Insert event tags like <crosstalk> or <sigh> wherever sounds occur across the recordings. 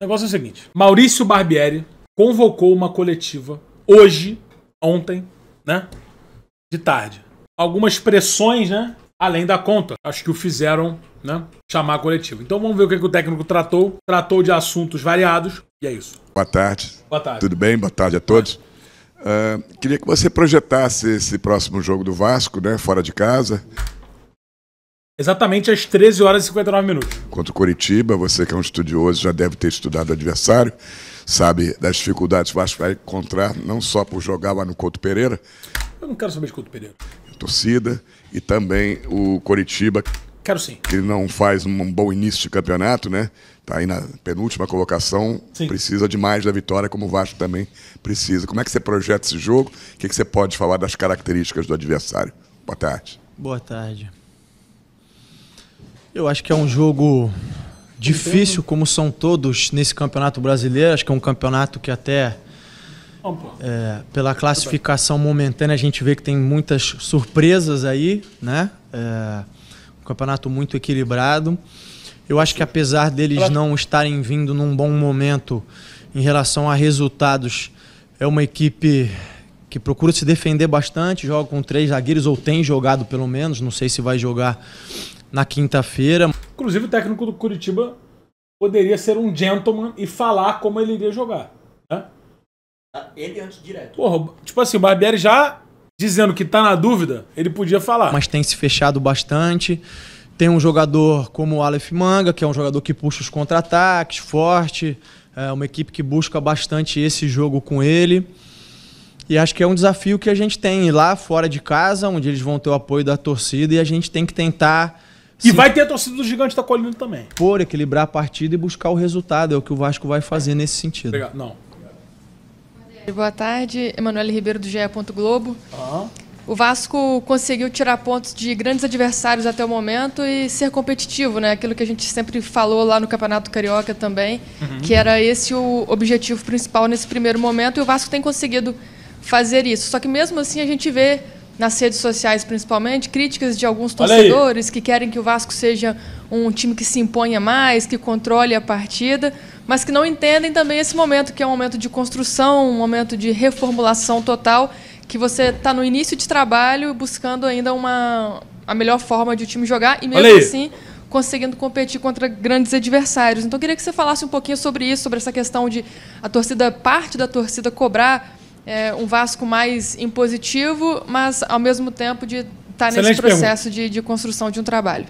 O negócio é o seguinte: Maurício Barbieri convocou uma coletiva hoje, ontem, né? De tarde. Algumas pressões, né? Além da conta, acho que o fizeram, né? Chamar a coletiva. Então vamos ver o que, é que o técnico tratou. Tratou de assuntos variados e é isso. Boa tarde. Boa tarde. Tudo bem? Boa tarde a todos. Uh, queria que você projetasse esse próximo jogo do Vasco, né? Fora de casa. Exatamente às 13 horas e 59 minutos. Contra o Curitiba, você que é um estudioso, já deve ter estudado o adversário, sabe das dificuldades que o Vasco vai encontrar, não só por jogar lá no Couto Pereira. Eu não quero saber de Couto Pereira. A torcida e também o Curitiba. Quero sim. Que não faz um bom início de campeonato, né? Está aí na penúltima colocação, sim. precisa demais da vitória, como o Vasco também precisa. Como é que você projeta esse jogo? O que, que você pode falar das características do adversário? Boa tarde. Boa tarde. Eu acho que é um jogo difícil, como são todos nesse campeonato brasileiro. Acho que é um campeonato que até é, pela classificação momentânea a gente vê que tem muitas surpresas aí, né? É, um campeonato muito equilibrado. Eu acho que apesar deles não estarem vindo num bom momento em relação a resultados, é uma equipe que procura se defender bastante, joga com três zagueiros, ou tem jogado pelo menos, não sei se vai jogar na quinta-feira. Inclusive, o técnico do Curitiba poderia ser um gentleman e falar como ele iria jogar. Né? Ele antes direto. Porra, tipo assim, o Barbieri já dizendo que tá na dúvida, ele podia falar. Mas tem se fechado bastante. Tem um jogador como o Aleph Manga, que é um jogador que puxa os contra-ataques, forte. É uma equipe que busca bastante esse jogo com ele. E acho que é um desafio que a gente tem lá fora de casa, onde eles vão ter o apoio da torcida e a gente tem que tentar e vai ter a torcida do gigante da colina também. Por equilibrar a partida e buscar o resultado, é o que o Vasco vai fazer nesse sentido. Obrigado. Não. Boa tarde, Emanuele Ribeiro do GE. Globo. Ah. O Vasco conseguiu tirar pontos de grandes adversários até o momento e ser competitivo, né? Aquilo que a gente sempre falou lá no Campeonato Carioca também, uhum. que era esse o objetivo principal nesse primeiro momento, e o Vasco tem conseguido fazer isso. Só que mesmo assim a gente vê nas redes sociais principalmente, críticas de alguns torcedores que querem que o Vasco seja um time que se imponha mais, que controle a partida, mas que não entendem também esse momento, que é um momento de construção, um momento de reformulação total, que você está no início de trabalho buscando ainda uma, a melhor forma de o time jogar e mesmo assim conseguindo competir contra grandes adversários. Então eu queria que você falasse um pouquinho sobre isso, sobre essa questão de a torcida, parte da torcida cobrar é, um Vasco mais impositivo, mas ao mesmo tempo de tá estar Excelente nesse processo de, de construção de um trabalho.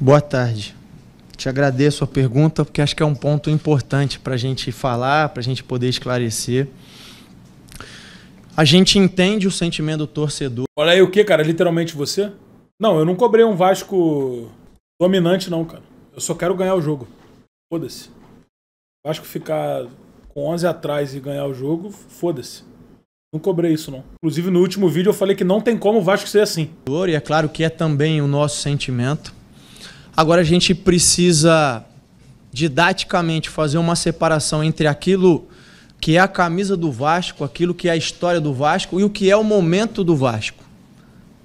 Boa tarde. Te agradeço a pergunta, porque acho que é um ponto importante para a gente falar, para a gente poder esclarecer. A gente entende o sentimento do torcedor. Olha aí o que, cara? Literalmente você? Não, eu não cobrei um Vasco dominante, não, cara. Eu só quero ganhar o jogo. Foda-se. Vasco ficar com 11 atrás e ganhar o jogo, foda-se. Não cobrei isso, não. Inclusive, no último vídeo eu falei que não tem como o Vasco ser assim. E é claro que é também o nosso sentimento. Agora a gente precisa didaticamente fazer uma separação entre aquilo que é a camisa do Vasco, aquilo que é a história do Vasco e o que é o momento do Vasco.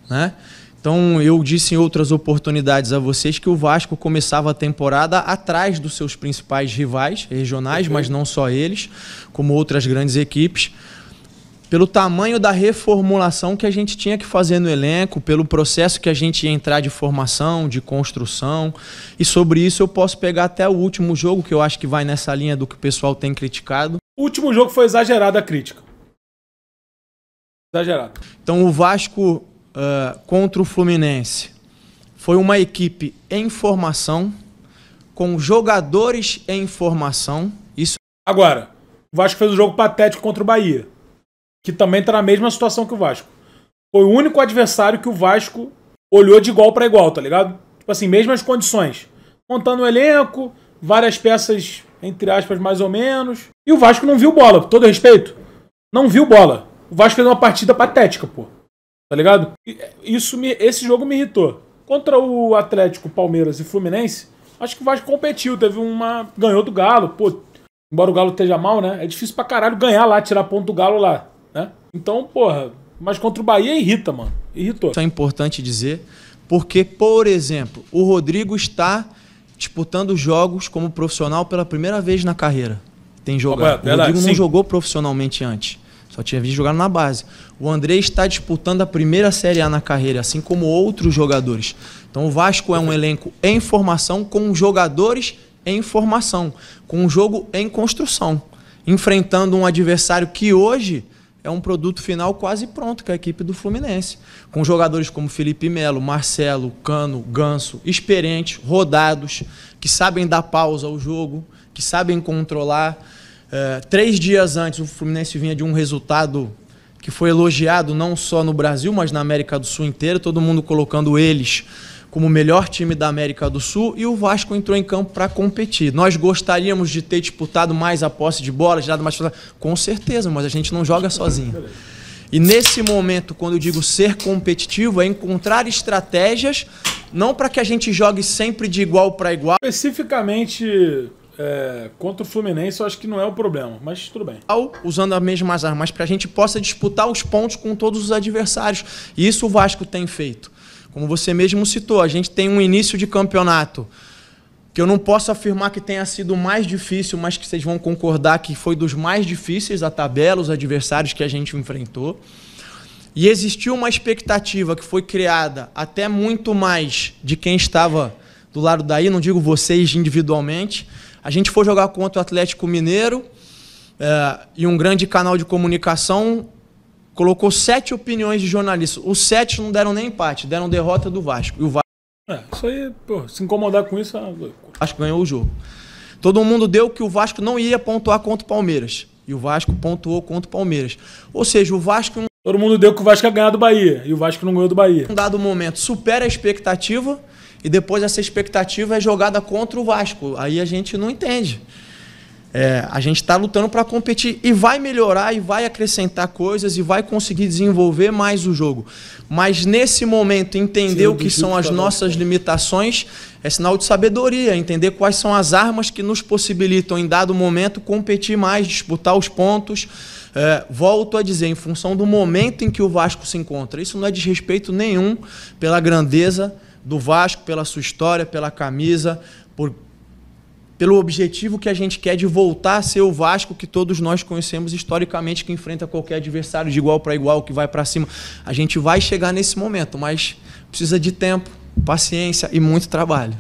Né? Então, eu disse em outras oportunidades a vocês que o Vasco começava a temporada atrás dos seus principais rivais regionais, mas não só eles, como outras grandes equipes, pelo tamanho da reformulação que a gente tinha que fazer no elenco, pelo processo que a gente ia entrar de formação, de construção. E sobre isso eu posso pegar até o último jogo, que eu acho que vai nessa linha do que o pessoal tem criticado. O último jogo foi exagerada a crítica. Exagerado. Então o Vasco ah, contra o Fluminense foi uma equipe em formação, com jogadores em formação. Isso. Agora, o Vasco fez um jogo patético contra o Bahia, que também está na mesma situação que o Vasco. Foi o único adversário que o Vasco olhou de igual para igual, tá ligado? Tipo assim, mesmas condições. Montando o um elenco, várias peças, entre aspas, mais ou menos. E o Vasco não viu bola, todo respeito. Não viu bola. O Vasco fez uma partida patética, pô. Tá ligado? É, isso me, esse jogo me irritou. Contra o Atlético, Palmeiras e Fluminense, acho que o Vasco competiu. Teve uma. Ganhou do Galo, pô. Embora o Galo esteja mal, né? É difícil pra caralho ganhar lá, tirar ponto do Galo lá, né? Então, porra. Mas contra o Bahia irrita, mano. Irritou. Isso é importante dizer, porque, por exemplo, o Rodrigo está disputando jogos como profissional pela primeira vez na carreira. Tem jogado. Opa, o Rodrigo não jogou profissionalmente antes. Só tinha visto jogar na base. O André está disputando a primeira Série A na carreira, assim como outros jogadores. Então o Vasco é um elenco em formação, com jogadores em formação, com um jogo em construção, enfrentando um adversário que hoje é um produto final quase pronto, que é a equipe do Fluminense. Com jogadores como Felipe Melo, Marcelo, Cano, Ganso, experientes, rodados, que sabem dar pausa ao jogo, que sabem controlar é, três dias antes, o Fluminense vinha de um resultado que foi elogiado não só no Brasil, mas na América do Sul inteira, todo mundo colocando eles como o melhor time da América do Sul e o Vasco entrou em campo para competir. Nós gostaríamos de ter disputado mais a posse de bola, gerado mais. Com certeza, mas a gente não joga sozinho. E nesse momento, quando eu digo ser competitivo, é encontrar estratégias, não para que a gente jogue sempre de igual para igual. Especificamente é, contra o Fluminense eu acho que não é o problema, mas tudo bem. Usando as mesmas armas para a gente possa disputar os pontos com todos os adversários. E isso o Vasco tem feito. Como você mesmo citou, a gente tem um início de campeonato que eu não posso afirmar que tenha sido mais difícil, mas que vocês vão concordar que foi dos mais difíceis a tabela, os adversários que a gente enfrentou. E existiu uma expectativa que foi criada até muito mais de quem estava do lado daí, não digo vocês individualmente, a gente foi jogar contra o Atlético Mineiro é, e um grande canal de comunicação colocou sete opiniões de jornalistas. Os sete não deram nem empate, deram derrota do Vasco. E o Vasco... É, isso aí, pô, se incomodar com isso... É o Vasco ganhou o jogo. Todo mundo deu que o Vasco não ia pontuar contra o Palmeiras. E o Vasco pontuou contra o Palmeiras. Ou seja, o Vasco... Todo mundo deu que o Vasco ia ganhar do Bahia. E o Vasco não ganhou do Bahia. Em um dado momento, supera a expectativa e depois essa expectativa é jogada contra o Vasco. Aí a gente não entende. É, a gente está lutando para competir e vai melhorar e vai acrescentar coisas e vai conseguir desenvolver mais o jogo. Mas nesse momento, entender Sim, o que são as nossas limitações é sinal de sabedoria, entender quais são as armas que nos possibilitam, em dado momento, competir mais, disputar os pontos. É, volto a dizer, em função do momento em que o Vasco se encontra, isso não é desrespeito nenhum pela grandeza do Vasco, pela sua história, pela camisa, por, pelo objetivo que a gente quer de voltar a ser o Vasco que todos nós conhecemos historicamente, que enfrenta qualquer adversário de igual para igual, que vai para cima. A gente vai chegar nesse momento, mas precisa de tempo, paciência e muito trabalho.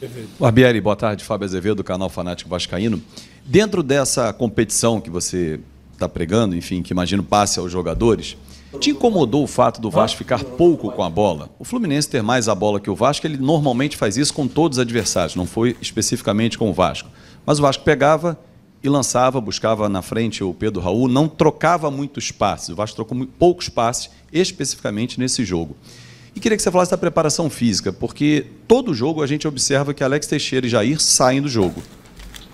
Perfeito. Barbieri, boa tarde. Fábio Azevedo, do canal Fanático Vascaíno. Dentro dessa competição que você está pregando, enfim, que imagino passe aos jogadores, te incomodou o fato do Vasco ficar pouco com a bola? O Fluminense ter mais a bola que o Vasco, ele normalmente faz isso com todos os adversários, não foi especificamente com o Vasco. Mas o Vasco pegava e lançava, buscava na frente o Pedro Raul, não trocava muitos passes. O Vasco trocou poucos passes, especificamente nesse jogo. E queria que você falasse da preparação física, porque todo jogo a gente observa que Alex Teixeira e Jair saem do jogo.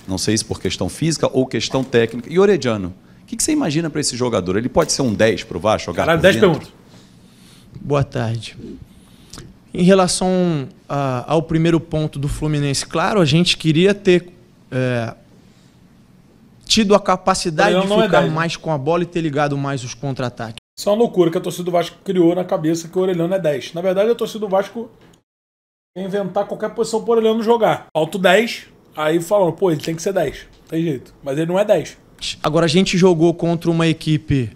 Não sei se por questão física ou questão técnica. E Orediano? que, que você imagina para esse jogador? Ele pode ser um 10 para o Vasco? Jogar Caralho, 10 perguntas. Boa tarde. Em relação a, ah, ao primeiro ponto do Fluminense, claro, a gente queria ter é, tido a capacidade de é ficar é mais com a bola e ter ligado mais os contra-ataques. Isso é uma loucura que a torcida do Vasco criou na cabeça que o Orelhano é 10. Na verdade, a torcida do Vasco inventar qualquer posição pro Orelhano jogar. Alto 10, aí falando, pô, ele tem que ser 10. Tem jeito. Mas ele não é 10. Agora a gente jogou contra uma equipe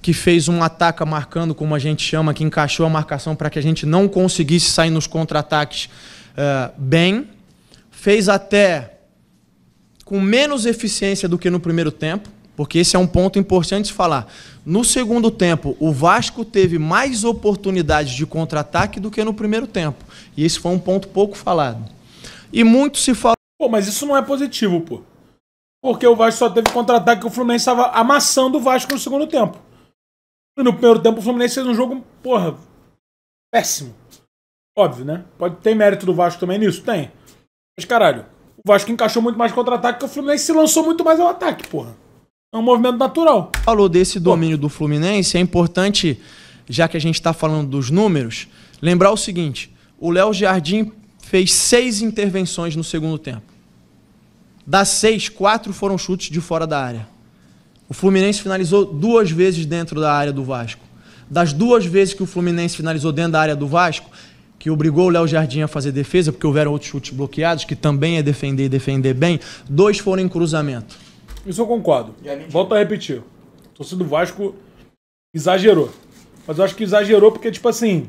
que fez um ataca marcando, como a gente chama, que encaixou a marcação para que a gente não conseguisse sair nos contra-ataques uh, bem. Fez até com menos eficiência do que no primeiro tempo, porque esse é um ponto importante de falar. No segundo tempo, o Vasco teve mais oportunidades de contra-ataque do que no primeiro tempo. E esse foi um ponto pouco falado. E muito se fala. Pô, mas isso não é positivo, pô. Porque o Vasco só teve contra-ataque que o Fluminense estava amassando o Vasco no segundo tempo. E no primeiro tempo o Fluminense fez um jogo, porra, péssimo. Óbvio, né? Pode ter mérito do Vasco também nisso? Tem. Mas caralho, o Vasco encaixou muito mais contra-ataque que o Fluminense se lançou muito mais ao ataque, porra. É um movimento natural. Falou desse domínio do Fluminense, é importante, já que a gente está falando dos números, lembrar o seguinte: o Léo Jardim fez seis intervenções no segundo tempo. Das seis, quatro foram chutes de fora da área. O Fluminense finalizou duas vezes dentro da área do Vasco. Das duas vezes que o Fluminense finalizou dentro da área do Vasco, que obrigou o Léo Jardim a fazer defesa, porque houveram outros chutes bloqueados, que também é defender e defender bem, dois foram em cruzamento. Isso eu concordo. Volto a repetir. O torcedor do Vasco exagerou. Mas eu acho que exagerou porque, tipo assim,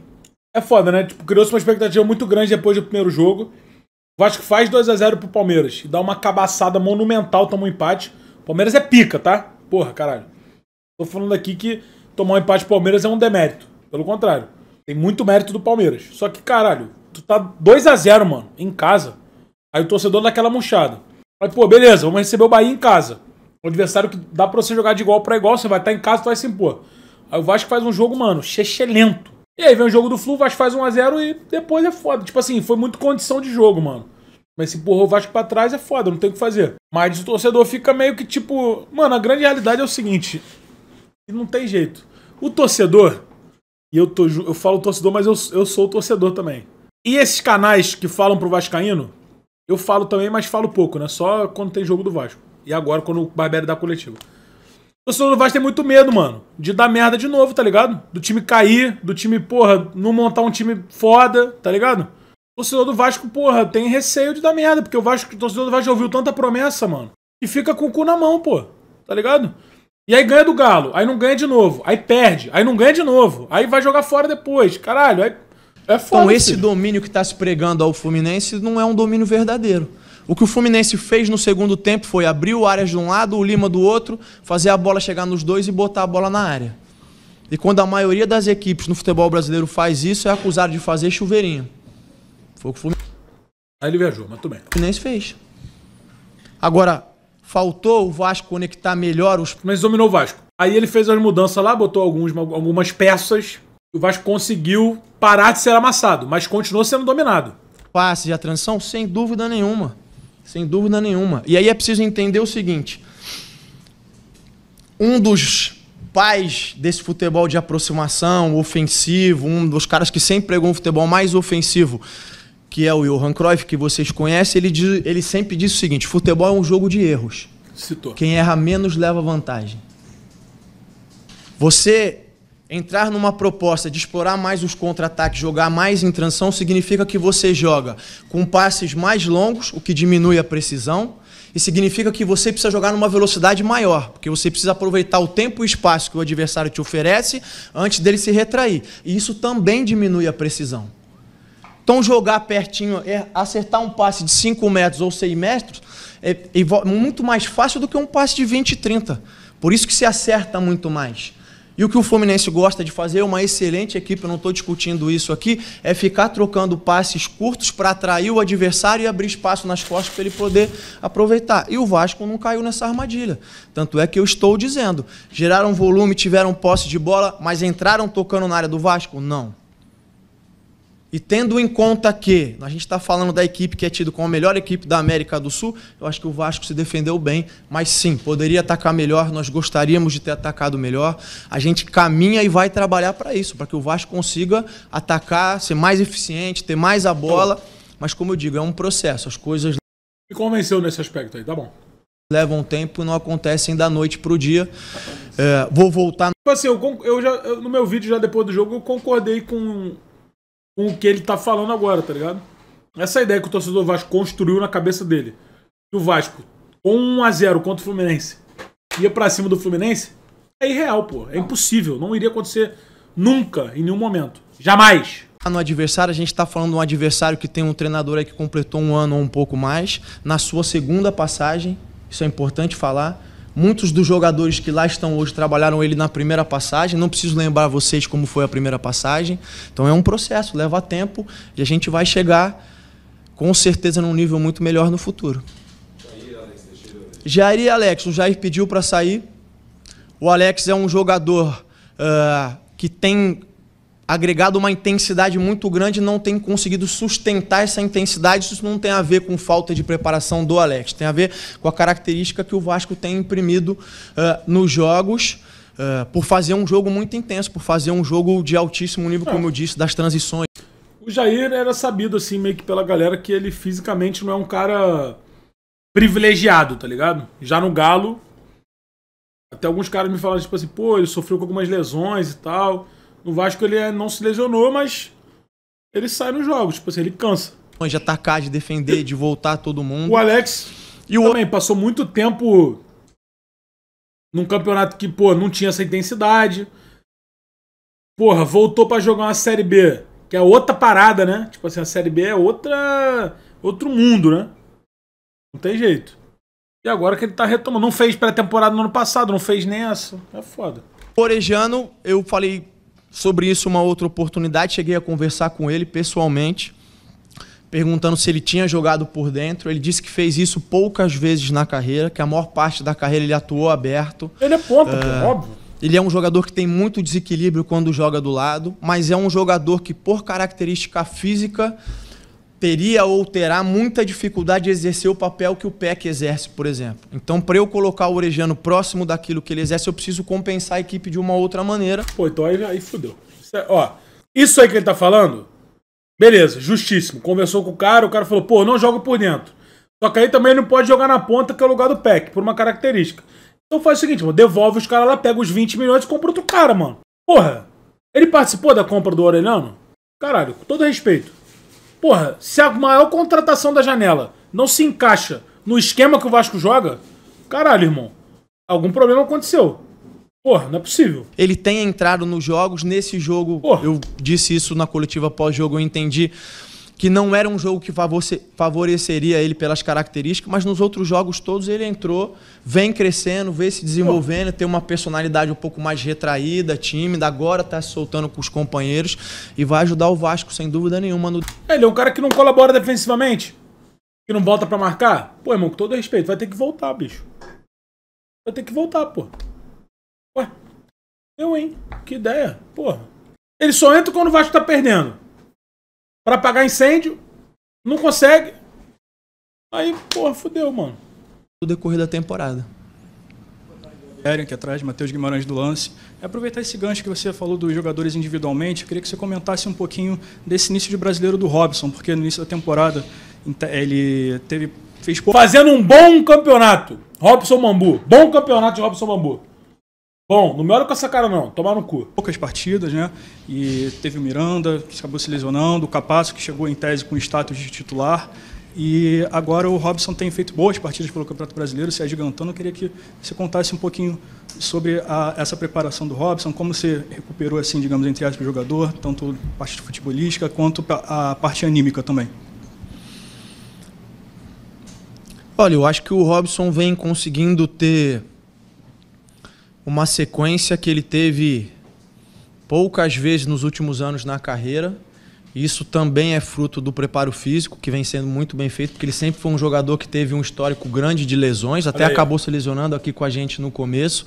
é foda, né? Tipo, criou-se uma expectativa muito grande depois do primeiro jogo. O Vasco faz 2 a 0 pro Palmeiras e dá uma cabaçada monumental, toma um empate. O Palmeiras é pica, tá? Porra, caralho. Tô falando aqui que tomar um empate pro Palmeiras é um demérito. Pelo contrário. Tem muito mérito do Palmeiras. Só que, caralho, tu tá 2 a 0 mano, em casa. Aí o torcedor dá aquela murchada. Aí, pô, beleza, vamos receber o Bahia em casa. O adversário que dá pra você jogar de igual para igual, você vai estar tá em casa, tu vai se impor. Aí o Vasco faz um jogo, mano, lento. E aí vem o jogo do Flu, o Vasco faz 1x0 e depois é foda. Tipo assim, foi muito condição de jogo, mano. Mas se empurrou o Vasco pra trás é foda, não tem o que fazer. Mas o torcedor fica meio que tipo. Mano, a grande realidade é o seguinte. Não tem jeito. O torcedor. E eu, tô, eu falo torcedor, mas eu, eu sou o torcedor também. E esses canais que falam pro Vascaíno, eu falo também, mas falo pouco, né? Só quando tem jogo do Vasco. E agora, quando o Barbieri dá coletivo. O torcedor do Vasco tem muito medo, mano, de dar merda de novo, tá ligado? Do time cair, do time, porra, não montar um time foda, tá ligado? O torcedor do Vasco, porra, tem receio de dar merda, porque o Vasco, o torcedor do Vasco já ouviu tanta promessa, mano, e fica com o cu na mão, pô, tá ligado? E aí ganha do Galo, aí não ganha de novo, aí perde, aí não ganha de novo, aí vai jogar fora depois, caralho, aí é foda. É então esse filho. domínio que tá se pregando ao Fluminense não é um domínio verdadeiro. O que o Fluminense fez no segundo tempo foi abrir o áreas de um lado, o Lima do outro, fazer a bola chegar nos dois e botar a bola na área. E quando a maioria das equipes no futebol brasileiro faz isso, é acusado de fazer chuveirinho. Foi o que o Fluminense. Aí ele viajou, mas tudo bem. O Fluminense fez. Agora, faltou o Vasco conectar melhor os. Mas dominou o Vasco. Aí ele fez as mudanças lá, botou alguns, algumas peças. O Vasco conseguiu parar de ser amassado, mas continuou sendo dominado. Passe de transição, sem dúvida nenhuma. Sem dúvida nenhuma. E aí é preciso entender o seguinte: um dos pais desse futebol de aproximação, ofensivo, um dos caras que sempre pregou um futebol mais ofensivo, que é o Johan Cruyff, que vocês conhecem, ele, diz, ele sempre disse o seguinte: futebol é um jogo de erros. Citou. Quem erra menos leva vantagem. Você entrar numa proposta de explorar mais os contra-ataques, jogar mais em transição, significa que você joga com passes mais longos, o que diminui a precisão, e significa que você precisa jogar numa velocidade maior, porque você precisa aproveitar o tempo e espaço que o adversário te oferece antes dele se retrair. E isso também diminui a precisão. Então, jogar pertinho, é acertar um passe de 5 metros ou 6 metros é muito mais fácil do que um passe de 20 e 30. Por isso que se acerta muito mais. E o que o Fluminense gosta de fazer, uma excelente equipe, eu não estou discutindo isso aqui, é ficar trocando passes curtos para atrair o adversário e abrir espaço nas costas para ele poder aproveitar. E o Vasco não caiu nessa armadilha. Tanto é que eu estou dizendo: geraram volume, tiveram posse de bola, mas entraram tocando na área do Vasco? Não. E tendo em conta que a gente está falando da equipe que é tido como a melhor equipe da América do Sul, eu acho que o Vasco se defendeu bem, mas sim, poderia atacar melhor, nós gostaríamos de ter atacado melhor. A gente caminha e vai trabalhar para isso, para que o Vasco consiga atacar, ser mais eficiente, ter mais a bola. mas como eu digo, é um processo, as coisas. Me convenceu nesse aspecto aí, tá bom. Levam tempo e não acontecem da noite pro dia. É, vou voltar. Tipo assim, eu, eu já, eu, no meu vídeo, já depois do jogo, eu concordei com com o que ele tá falando agora, tá ligado? Essa é ideia que o torcedor Vasco construiu na cabeça dele. Que o Vasco, com 1x0 contra o Fluminense, ia para cima do Fluminense, é irreal, pô. É impossível. Não iria acontecer nunca, em nenhum momento. Jamais! Tá no adversário, a gente está falando de um adversário que tem um treinador aí que completou um ano ou um pouco mais. Na sua segunda passagem, isso é importante falar, Muitos dos jogadores que lá estão hoje trabalharam ele na primeira passagem. Não preciso lembrar vocês como foi a primeira passagem. Então é um processo, leva tempo e a gente vai chegar com certeza num nível muito melhor no futuro. Jair e Alex, o Jair pediu para sair. O Alex é um jogador uh, que tem agregado uma intensidade muito grande não tem conseguido sustentar essa intensidade. Isso não tem a ver com falta de preparação do Alex, tem a ver com a característica que o Vasco tem imprimido uh, nos jogos. Uh, por fazer um jogo muito intenso, por fazer um jogo de altíssimo nível, como é. eu disse, das transições. O Jair era sabido, assim, meio que pela galera, que ele fisicamente não é um cara privilegiado, tá ligado? Já no Galo, até alguns caras me falaram, tipo assim, pô, ele sofreu com algumas lesões e tal. No Vasco ele é, não se lesionou, mas ele sai nos jogos, tipo assim, ele cansa. De atacar, de defender, de voltar todo mundo. O Alex e o também passou muito tempo num campeonato que, pô, não tinha essa intensidade. Porra, voltou para jogar uma Série B, que é outra parada, né? Tipo assim, a Série B é outra outro mundo, né? Não tem jeito. E agora que ele tá retomando. Não fez pré-temporada no ano passado, não fez nem essa. É foda. Orejano, eu falei sobre isso uma outra oportunidade. Cheguei a conversar com ele pessoalmente, perguntando se ele tinha jogado por dentro. Ele disse que fez isso poucas vezes na carreira, que a maior parte da carreira ele atuou aberto. Ele é ponta, ah, óbvio. Ele é um jogador que tem muito desequilíbrio quando joga do lado, mas é um jogador que, por característica física, teria ou terá muita dificuldade de exercer o papel que o PEC exerce, por exemplo. Então, para eu colocar o Orejano próximo daquilo que ele exerce, eu preciso compensar a equipe de uma outra maneira. Pô, então aí, aí fudeu. Isso é, ó, isso aí que ele tá falando, beleza, justíssimo. Conversou com o cara, o cara falou, pô, não joga por dentro. Só que aí também não pode jogar na ponta, que é o lugar do PEC, por uma característica. Então faz o seguinte, mano, devolve os caras lá, pega os 20 milhões e compra outro cara, mano. Porra, ele participou da compra do Orelhano? Caralho, com todo respeito. Porra, se a maior contratação da janela não se encaixa no esquema que o Vasco joga, caralho, irmão, algum problema aconteceu. Porra, não é possível. Ele tem entrado nos jogos, nesse jogo, Porra. eu disse isso na coletiva pós-jogo, eu entendi que não era um jogo que favoreceria ele pelas características, mas nos outros jogos todos ele entrou, vem crescendo, vem se desenvolvendo, tem uma personalidade um pouco mais retraída, tímida, agora está se soltando com os companheiros e vai ajudar o Vasco, sem dúvida nenhuma. No... É, ele é um cara que não colabora defensivamente, que não volta para marcar. Pô, irmão, com todo respeito, vai ter que voltar, bicho. Vai ter que voltar, pô. Ué, eu, hein? Que ideia, porra. Ele só entra quando o Vasco tá perdendo para apagar incêndio, não consegue. Aí, porra, fudeu, mano. No decorrer da temporada. Eren aqui atrás, Matheus Guimarães do Lance. Aproveitar esse gancho que você falou dos jogadores individualmente, eu queria que você comentasse um pouquinho desse início de brasileiro do Robson, porque no início da temporada ele teve. Fez... Fazendo um bom campeonato. Robson Mambu. Bom campeonato de Robson Mambu. Bom, não me olha com essa cara não, tomar no cu. Poucas partidas, né? E teve o Miranda, que acabou se lesionando, o Capasso, que chegou em tese com status de titular. E agora o Robson tem feito boas partidas pelo Campeonato Brasileiro, se agigantando. Eu queria que você contasse um pouquinho sobre a, essa preparação do Robson, como você recuperou, assim, digamos, entre aspas, o jogador, tanto a parte futebolística quanto a parte anímica também. Olha, eu acho que o Robson vem conseguindo ter uma sequência que ele teve poucas vezes nos últimos anos na carreira. Isso também é fruto do preparo físico, que vem sendo muito bem feito, porque ele sempre foi um jogador que teve um histórico grande de lesões, até acabou se lesionando aqui com a gente no começo.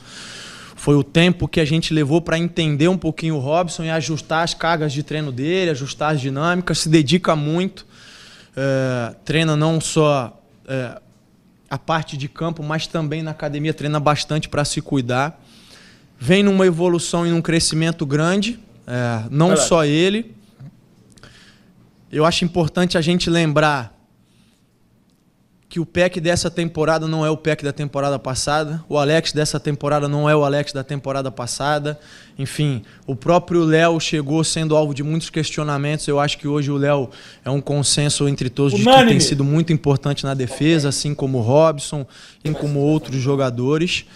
Foi o tempo que a gente levou para entender um pouquinho o Robson e ajustar as cargas de treino dele, ajustar as dinâmicas, se dedica muito, é, treina não só é, a parte de campo, mas também na academia, treina bastante para se cuidar vem numa evolução e num crescimento grande, é, não Caraca. só ele. Eu acho importante a gente lembrar que o PEC dessa temporada não é o PEC da temporada passada, o Alex dessa temporada não é o Alex da temporada passada. Enfim, o próprio Léo chegou sendo alvo de muitos questionamentos. Eu acho que hoje o Léo é um consenso entre todos Unânime. de que tem sido muito importante na defesa, assim como o Robson, assim como outros jogadores.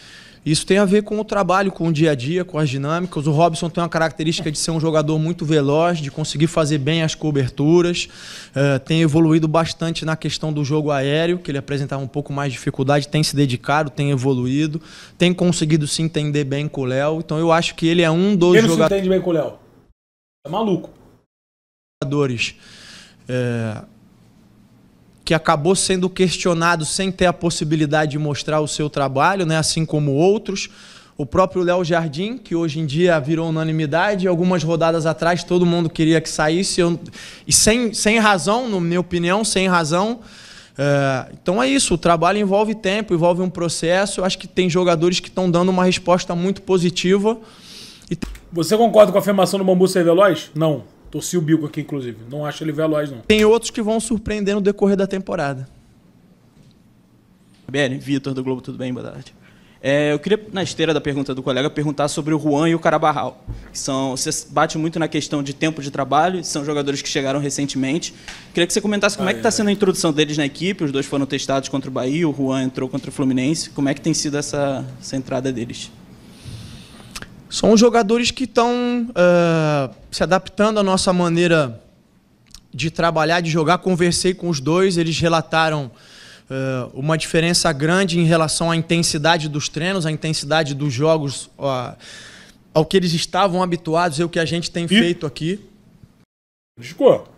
Isso tem a ver com o trabalho, com o dia a dia, com as dinâmicas. O Robson tem uma característica de ser um jogador muito veloz, de conseguir fazer bem as coberturas. Uh, tem evoluído bastante na questão do jogo aéreo, que ele apresentava um pouco mais de dificuldade, tem se dedicado, tem evoluído, tem conseguido se entender bem com o Léo. Então eu acho que ele é um dos jogadores. Ele se entende bem com o Léo. É maluco. Jogadores. Eh, que acabou sendo questionado sem ter a possibilidade de mostrar o seu trabalho, né? assim como outros. O próprio Léo Jardim, que hoje em dia virou unanimidade, algumas rodadas atrás todo mundo queria que saísse, eu... e sem, sem razão, na minha opinião, sem razão. É, então é isso, o trabalho envolve tempo, envolve um processo. Eu acho que tem jogadores que estão dando uma resposta muito positiva. Você concorda com a afirmação do Bambu ser veloz? Não. Torci o bico aqui, inclusive. Não acho ele veloz, não. Tem outros que vão surpreender no decorrer da temporada. Beren Vitor do Globo, tudo bem? Boa tarde. É, eu queria, na esteira da pergunta do colega, perguntar sobre o Juan e o Carabarral. São, você bate muito na questão de tempo de trabalho, são jogadores que chegaram recentemente. Queria que você comentasse como ah, é que está é. sendo a introdução deles na equipe. Os dois foram testados contra o Bahia, o Juan entrou contra o Fluminense. Como é que tem sido essa, essa entrada deles? São jogadores que estão uh, eh, se adaptando à nossa maneira de trabalhar, de jogar. Conversei com os dois, eles relataram uh, uma diferença grande em relação à intensidade dos treinos, à intensidade dos jogos, uh, ao que eles estavam habituados e o que a gente tem e... feito aqui. Desculpa.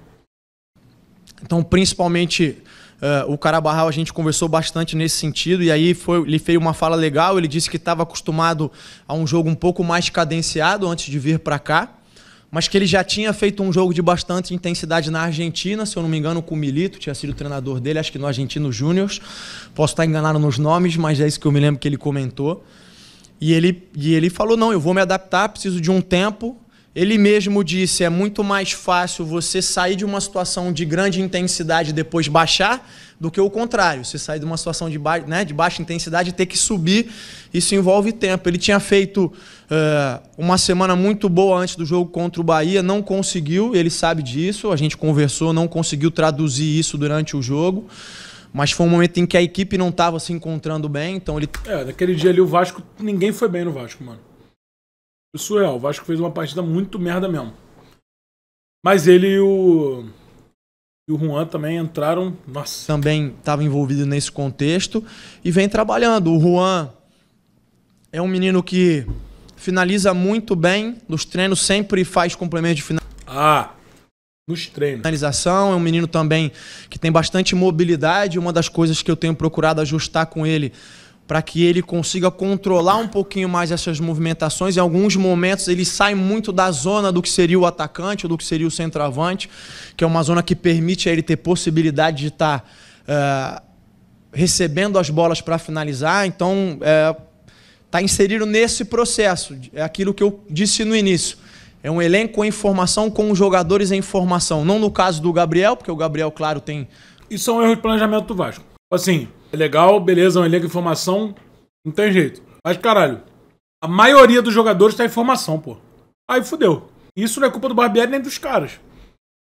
Então, principalmente Uh, o Carabarral a gente conversou bastante nesse sentido, e aí foi, ele fez uma fala legal, ele disse que estava acostumado a um jogo um pouco mais cadenciado antes de vir para cá, mas que ele já tinha feito um jogo de bastante intensidade na Argentina, se eu não me engano, com o Milito, tinha sido o treinador dele, acho que no Argentino Júnior. Posso estar enganado nos nomes, mas é isso que eu me lembro que ele comentou. E ele, e ele falou: não, eu vou me adaptar, preciso de um tempo. Ele mesmo disse: é muito mais fácil você sair de uma situação de grande intensidade e depois baixar do que o contrário. Você sair de uma situação de, ba né, de baixa intensidade e ter que subir. Isso envolve tempo. Ele tinha feito eh, uma semana muito boa antes do jogo contra o Bahia, não conseguiu, ele sabe disso. A gente conversou, não conseguiu traduzir isso durante o jogo mas foi um momento em que a equipe não estava se encontrando bem, então ele. É, naquele dia ali o Vasco, ninguém foi bem no Vasco, mano. Isso é, o Vasco fez uma partida muito merda mesmo. Mas ele e o. E o Juan também entraram. Nossa. Também estava envolvido nesse contexto e vem trabalhando. O Juan é um menino que finaliza muito bem nos treinos, sempre faz complemento de final. Ah, nos treinos. Finalização, é um menino também que tem bastante mobilidade. Uma das coisas que eu tenho procurado ajustar com ele para que ele consiga controlar um pouquinho mais essas movimentações. Em alguns momentos ele sai muito da zona do que seria o atacante, ou do que seria o centroavante, que é uma zona que permite a ele ter possibilidade de estar tá, uh, recebendo as bolas para finalizar. Então está eh, uh, inserido nesse processo. É aquilo que eu disse no início. É um elenco em formação com jogadores em formação. Não no caso do Gabriel, porque o Gabriel, claro, tem. Isso é um erro de planejamento do Vasco. Assim, é legal, beleza, é um elenco em formação. Não tem jeito. Mas, caralho, a maioria dos jogadores tá em formação, pô. Aí fudeu. Isso não é culpa do Barbieri nem dos caras.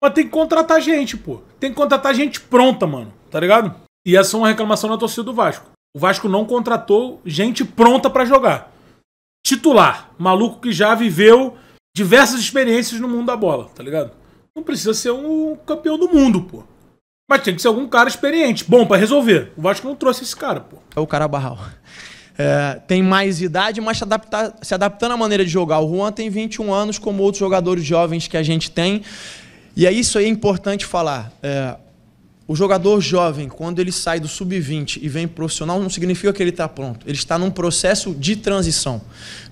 Mas tem que contratar gente, pô. Tem que contratar gente pronta, mano. Tá ligado? E essa é uma reclamação da torcida do Vasco. O Vasco não contratou gente pronta para jogar. Titular. Maluco que já viveu diversas experiências no mundo da bola, tá ligado? Não precisa ser um campeão do mundo, pô. Mas tem que ser algum cara experiente, bom para resolver. O Vasco não trouxe esse cara, pô. É o Carabarral. É, tem mais idade, mas se, adaptar, se adaptando à maneira de jogar. O Juan tem 21 anos, como outros jogadores jovens que a gente tem. E é isso aí é importante falar. É, o jogador jovem, quando ele sai do sub-20 e vem profissional, não significa que ele está pronto. Ele está num processo de transição.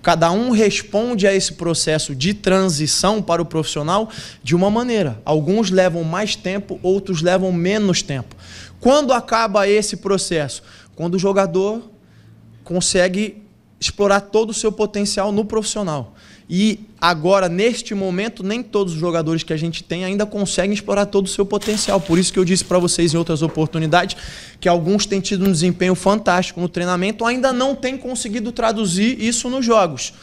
Cada um responde a esse processo de transição para o profissional de uma maneira. Alguns levam mais tempo, outros levam menos tempo. Quando acaba esse processo? Quando o jogador consegue explorar todo o seu potencial no profissional. E agora, neste momento, nem todos os jogadores que a gente tem ainda conseguem explorar todo o seu potencial. Por isso que eu disse para vocês em outras oportunidades que alguns têm tido um desempenho fantástico no treinamento, ainda não têm conseguido traduzir isso nos jogos.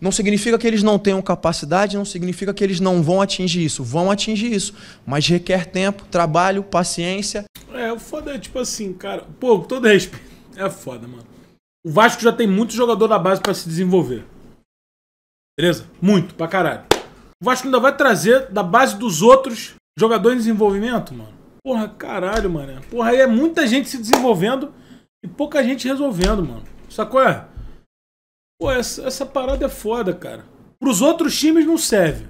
Não significa que eles não tenham capacidade, não significa que eles não vão atingir isso. Vão atingir isso, mas requer tempo, trabalho, paciência. É, o foda é tipo assim, cara. Pô, todo respeito. É foda, mano. O Vasco já tem muito jogador da base para se desenvolver. Beleza? Muito, pra caralho. O Vasco ainda vai trazer da base dos outros jogadores em desenvolvimento, mano. Porra, caralho, mano. Porra, aí é muita gente se desenvolvendo e pouca gente resolvendo, mano. Sacou? É? Pô, essa, essa parada é foda, cara. Pros outros times não serve.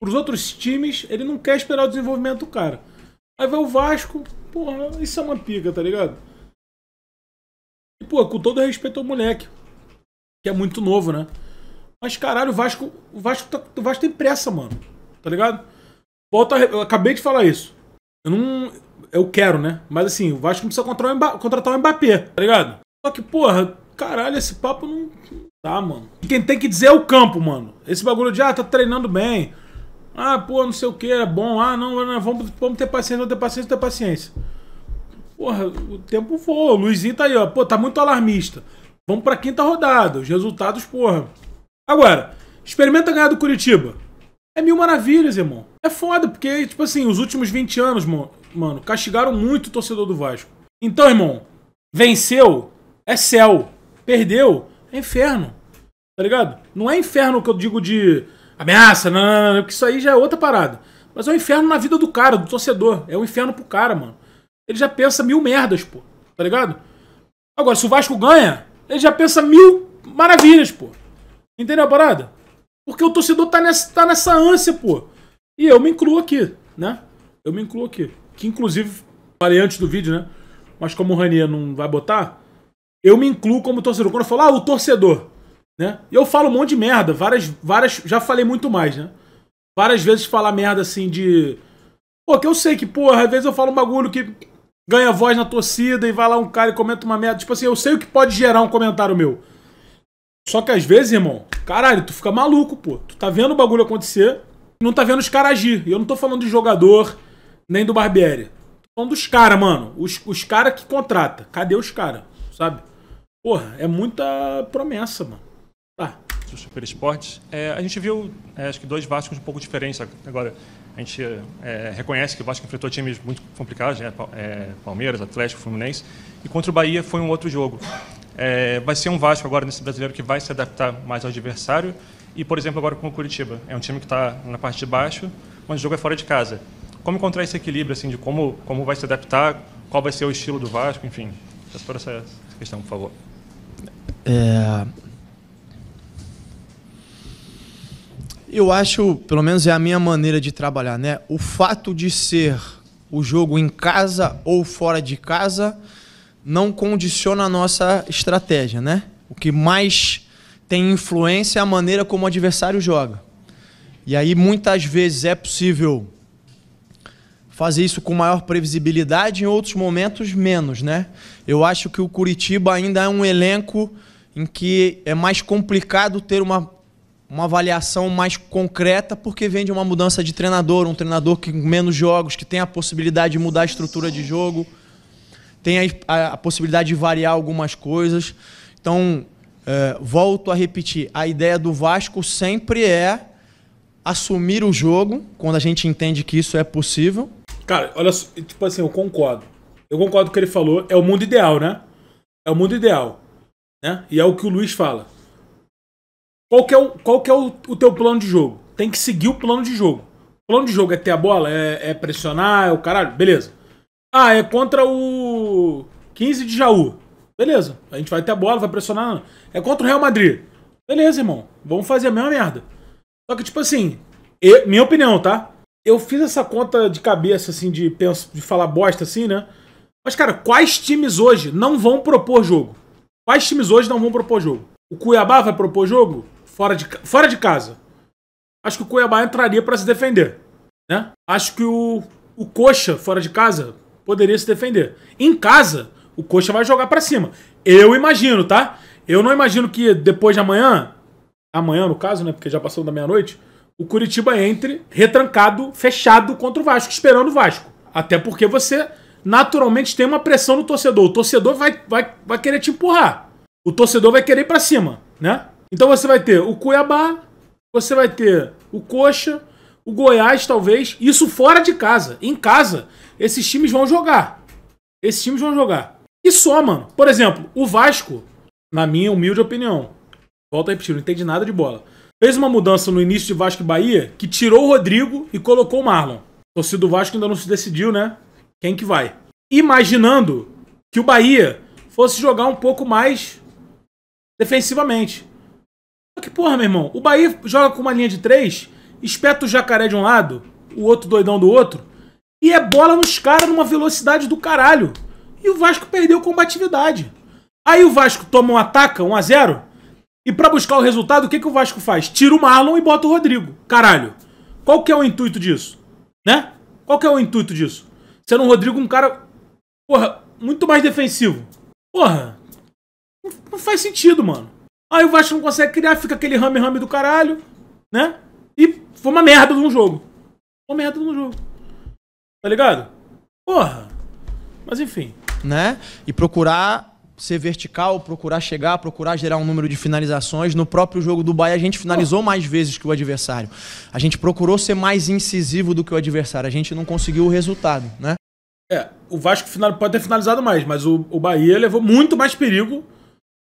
Pros outros times, ele não quer esperar o desenvolvimento do cara. Aí vai o Vasco, porra, isso é uma pica, tá ligado? E, pô, com todo respeito ao moleque, que é muito novo, né? Mas caralho, o Vasco, o Vasco, tá, o Vasco tem pressa, mano. Tá ligado? Volta, eu acabei de falar isso. Eu não. Eu quero, né? Mas assim, o Vasco precisa contratar o, Mba, contratar o Mbappé, tá ligado? Só que, porra, caralho, esse papo não. Tá, mano. E quem tem que dizer é o campo, mano. Esse bagulho de, ah, tá treinando bem. Ah, pô, não sei o que, é bom. Ah, não, não vamos, vamos ter paciência, vamos ter paciência, ter paciência. Porra, o tempo voa. O Luizinho tá aí, ó. Pô, tá muito alarmista. Vamos pra quinta rodada. Os resultados, porra. Agora, experimenta ganhar do Curitiba. É mil maravilhas, irmão. É foda, porque, tipo assim, os últimos 20 anos, mano, castigaram muito o torcedor do Vasco. Então, irmão, venceu é céu. Perdeu é inferno. Tá ligado? Não é inferno que eu digo de ameaça, não, não, não, não, isso aí já é outra parada. Mas é um inferno na vida do cara, do torcedor. É um inferno pro cara, mano. Ele já pensa mil merdas, pô. Tá ligado? Agora, se o Vasco ganha, ele já pensa mil maravilhas, pô. Entendeu a parada? Porque o torcedor tá nessa, tá nessa ânsia, pô. E eu me incluo aqui, né? Eu me incluo aqui. Que inclusive, falei antes do vídeo, né? Mas como o Rania não vai botar, eu me incluo como torcedor. Quando eu falo, ah, o torcedor, né? E eu falo um monte de merda, várias, várias, já falei muito mais, né? Várias vezes falar merda assim de. Pô, que eu sei que, porra, às vezes eu falo um bagulho que ganha voz na torcida e vai lá um cara e comenta uma merda. Tipo assim, eu sei o que pode gerar um comentário meu. Só que às vezes, irmão, caralho, tu fica maluco, pô. Tu tá vendo o bagulho acontecer não tá vendo os caras agir. E eu não tô falando de jogador nem do Barbieri. Tô falando dos caras, mano. Os, os caras que contrata. Cadê os caras? Sabe? Porra, é muita promessa, mano. Tá. Do Super Esportes. É, a gente viu, é, acho que dois Vascos um pouco diferentes agora. A gente é, reconhece que o Vasco enfrentou times muito complicados, né? É, Palmeiras, Atlético, Fluminense. E contra o Bahia foi um outro jogo. É, vai ser um Vasco agora nesse brasileiro que vai se adaptar mais ao adversário. E, por exemplo, agora com o Curitiba. É um time que está na parte de baixo, mas o jogo é fora de casa. Como encontrar esse equilíbrio assim, de como, como vai se adaptar, qual vai ser o estilo do Vasco, enfim? Peço por essa, essa questão, por favor. É... Eu acho, pelo menos é a minha maneira de trabalhar, né? O fato de ser o jogo em casa ou fora de casa não condiciona a nossa estratégia, né? O que mais tem influência é a maneira como o adversário joga. E aí muitas vezes é possível fazer isso com maior previsibilidade, em outros momentos menos, né? Eu acho que o Curitiba ainda é um elenco em que é mais complicado ter uma, uma avaliação mais concreta, porque vem de uma mudança de treinador, um treinador que menos jogos, que tem a possibilidade de mudar a estrutura de jogo tem a, a, a possibilidade de variar algumas coisas. Então, é, volto a repetir, a ideia do Vasco sempre é assumir o jogo quando a gente entende que isso é possível. Cara, olha, tipo assim, eu concordo. Eu concordo com o que ele falou. É o mundo ideal, né? É o mundo ideal. Né? E é o que o Luiz fala. Qual que é, o, qual que é o, o teu plano de jogo? Tem que seguir o plano de jogo. O plano de jogo é ter a bola, é, é pressionar, é o caralho, beleza. Ah, é contra o 15 de Jaú. Beleza, a gente vai ter a bola, vai pressionar. É contra o Real Madrid. Beleza, irmão. Vamos fazer a mesma merda. Só que, tipo assim, eu, minha opinião, tá? Eu fiz essa conta de cabeça, assim, de, penso, de falar bosta, assim, né? Mas, cara, quais times hoje não vão propor jogo? Quais times hoje não vão propor jogo? O Cuiabá vai propor jogo? Fora de, fora de casa. Acho que o Cuiabá entraria para se defender, né? Acho que o, o Coxa, fora de casa, poderia se defender. Em casa, o Coxa vai jogar para cima. Eu imagino, tá? Eu não imagino que depois de amanhã, amanhã no caso, né, porque já passou da meia-noite, o Curitiba entre retrancado, fechado contra o Vasco, esperando o Vasco. Até porque você naturalmente tem uma pressão no torcedor. O torcedor vai, vai, vai querer te empurrar. O torcedor vai querer ir pra cima, né? Então você vai ter o Cuiabá, você vai ter o Coxa, o Goiás, talvez. Isso fora de casa. Em casa, esses times vão jogar. Esses times vão jogar. E só, mano. Por exemplo, o Vasco, na minha humilde opinião, volta a repetir, não entende nada de bola. Fez uma mudança no início de Vasco e Bahia que tirou o Rodrigo e colocou o Marlon. Torcido torcida do Vasco ainda não se decidiu, né? Quem que vai? Imaginando que o Bahia fosse jogar um pouco mais defensivamente. Só que, porra, meu irmão, o Bahia joga com uma linha de três, espeta o jacaré de um lado, o outro doidão do outro, e é bola nos caras numa velocidade do caralho. E o Vasco perdeu combatividade. Aí o Vasco toma um ataca, 1 a 0 E para buscar o resultado, o que, que o Vasco faz? Tira o Marlon e bota o Rodrigo. Caralho. Qual que é o intuito disso? Né? Qual que é o intuito disso? Sendo o Rodrigo um cara, porra, muito mais defensivo. Porra, não, faz sentido, mano. Aí o Vasco não consegue criar, fica aquele rame-rame do caralho, né? E foi uma merda um jogo. Uma merda um jogo. Tá ligado? Porra. Mas enfim. Né? E procurar ser vertical, procurar chegar, procurar gerar um número de finalizações. No próprio jogo do Bahia, a gente finalizou mais vezes que o adversário. A gente procurou ser mais incisivo do que o adversário. A gente não conseguiu o resultado, né? É, o Vasco final, pode ter finalizado mais, mas o, o Bahia levou muito mais perigo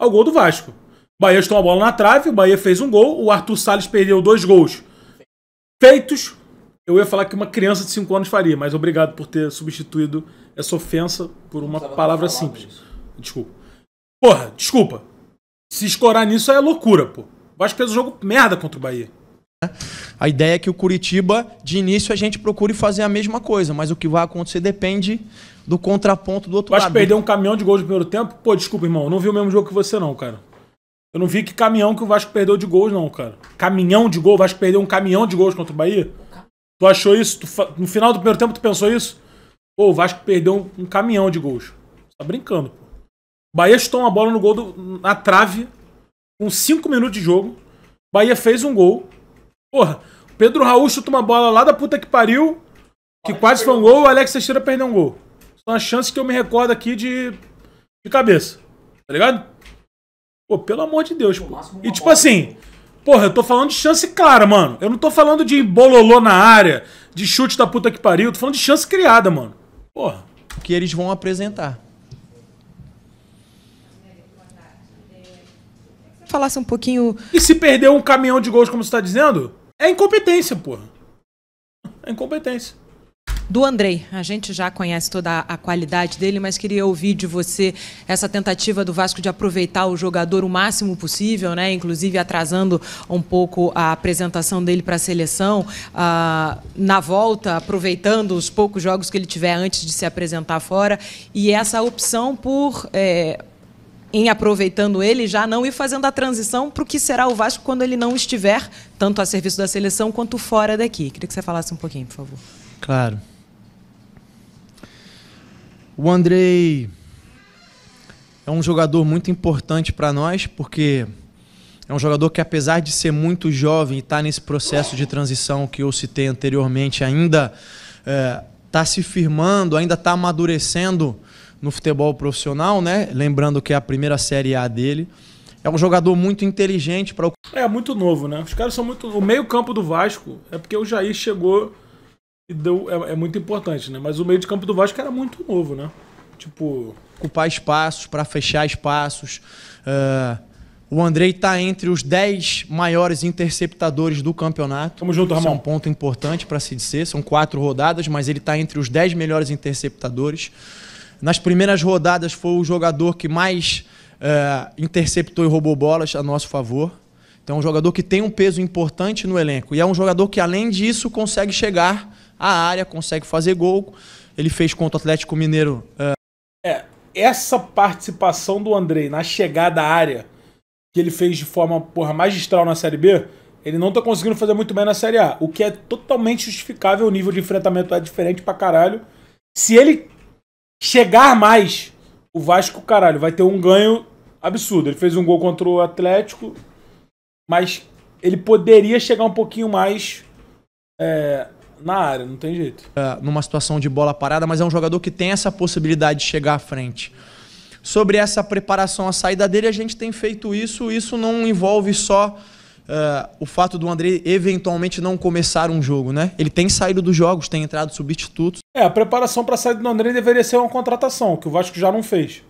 ao gol do Vasco. O Bahia estou a bola na trave, o Bahia fez um gol, o Arthur Salles perdeu dois gols feitos eu ia falar que uma criança de 5 anos faria, mas obrigado por ter substituído essa ofensa por uma palavra simples. Disso. Desculpa. Porra, desculpa. Se escorar nisso é loucura, pô. O Vasco fez um jogo merda contra o Bahia. A ideia é que o Curitiba, de início, a gente procure fazer a mesma coisa, mas o que vai acontecer depende do contraponto do outro Vasco lado. Vasco perdeu um caminhão de gols no primeiro tempo? Pô, desculpa, irmão, não vi o mesmo jogo que você não, cara. Eu não vi que caminhão que o Vasco perdeu de gols, não, cara. Caminhão de gol, o Vasco perdeu um caminhão de gols contra o Bahia? Tu achou isso? Tu, no final do primeiro tempo tu pensou isso? Pô, o Vasco perdeu um, um caminhão de gols. Tá brincando, pô. Bahia chutou uma bola no gol do, na trave, com 5 minutos de jogo. Bahia fez um gol. Porra, o Pedro Raul chuta uma bola lá da puta que pariu, que Olha quase que foi um gol, o Alex Teixeira perdeu um gol. São as chances que eu me recordo aqui de, de cabeça. Tá ligado? Pô, pelo amor de Deus, pô. E tipo assim, Porra, eu tô falando de chance clara, mano. Eu não tô falando de bololô na área, de chute da puta que pariu. Eu tô falando de chance criada, mano. Porra. Que eles vão apresentar. Falasse um pouquinho. E se perder um caminhão de gols, como você tá dizendo, é incompetência, porra. É incompetência do Andrei. A gente já conhece toda a qualidade dele, mas queria ouvir de você essa tentativa do Vasco de aproveitar o jogador o máximo possível, né? Inclusive atrasando um pouco a apresentação dele para a seleção, ah, na volta aproveitando os poucos jogos que ele tiver antes de se apresentar fora e essa opção por é, em aproveitando ele já não ir fazendo a transição para o que será o Vasco quando ele não estiver tanto a serviço da seleção quanto fora daqui. Queria que você falasse um pouquinho, por favor. Claro. O Andrei é um jogador muito importante para nós, porque é um jogador que, apesar de ser muito jovem e estar tá nesse processo de transição que eu citei anteriormente, ainda está é, tá se firmando, ainda está amadurecendo no futebol profissional, né? Lembrando que é a primeira Série A dele. É um jogador muito inteligente para o. É muito novo, né? Os caras são muito. O meio-campo do Vasco é porque o Jair chegou deu, é, é, muito importante, né? Mas o meio de campo do Vasco era muito novo, né? Tipo. Ocupar espaços, para fechar espaços. Uh, o Andrei está entre os 10 maiores interceptadores do campeonato. Tamo junto, Ramon. Isso é um ponto importante para se dizer. São quatro rodadas, mas ele está entre os 10 melhores interceptadores. Nas primeiras rodadas foi o jogador que mais uh, interceptou e roubou bolas a nosso favor. Então, é um jogador que tem um peso importante no elenco. E é um jogador que, além disso, consegue chegar a área, consegue fazer gol. Ele fez contra o Atlético Mineiro. É... é, essa participação do Andrei na chegada à área, que ele fez de forma porra, magistral na Série B, ele não tá conseguindo fazer muito bem na Série A, o que é totalmente justificável. O nível de enfrentamento é diferente pra caralho. Se ele chegar mais, o Vasco, caralho, vai ter um ganho absurdo. Ele fez um gol contra o Atlético, mas ele poderia chegar um pouquinho mais é, na área, não tem jeito. É, numa situação de bola parada, mas é um jogador que tem essa possibilidade de chegar à frente. Sobre essa preparação, a saída dele, a gente tem feito isso. Isso não envolve só uh, o fato do André eventualmente não começar um jogo, né? Ele tem saído dos jogos, tem entrado substitutos. É, a preparação para a saída do André deveria ser uma contratação, que o Vasco já não fez.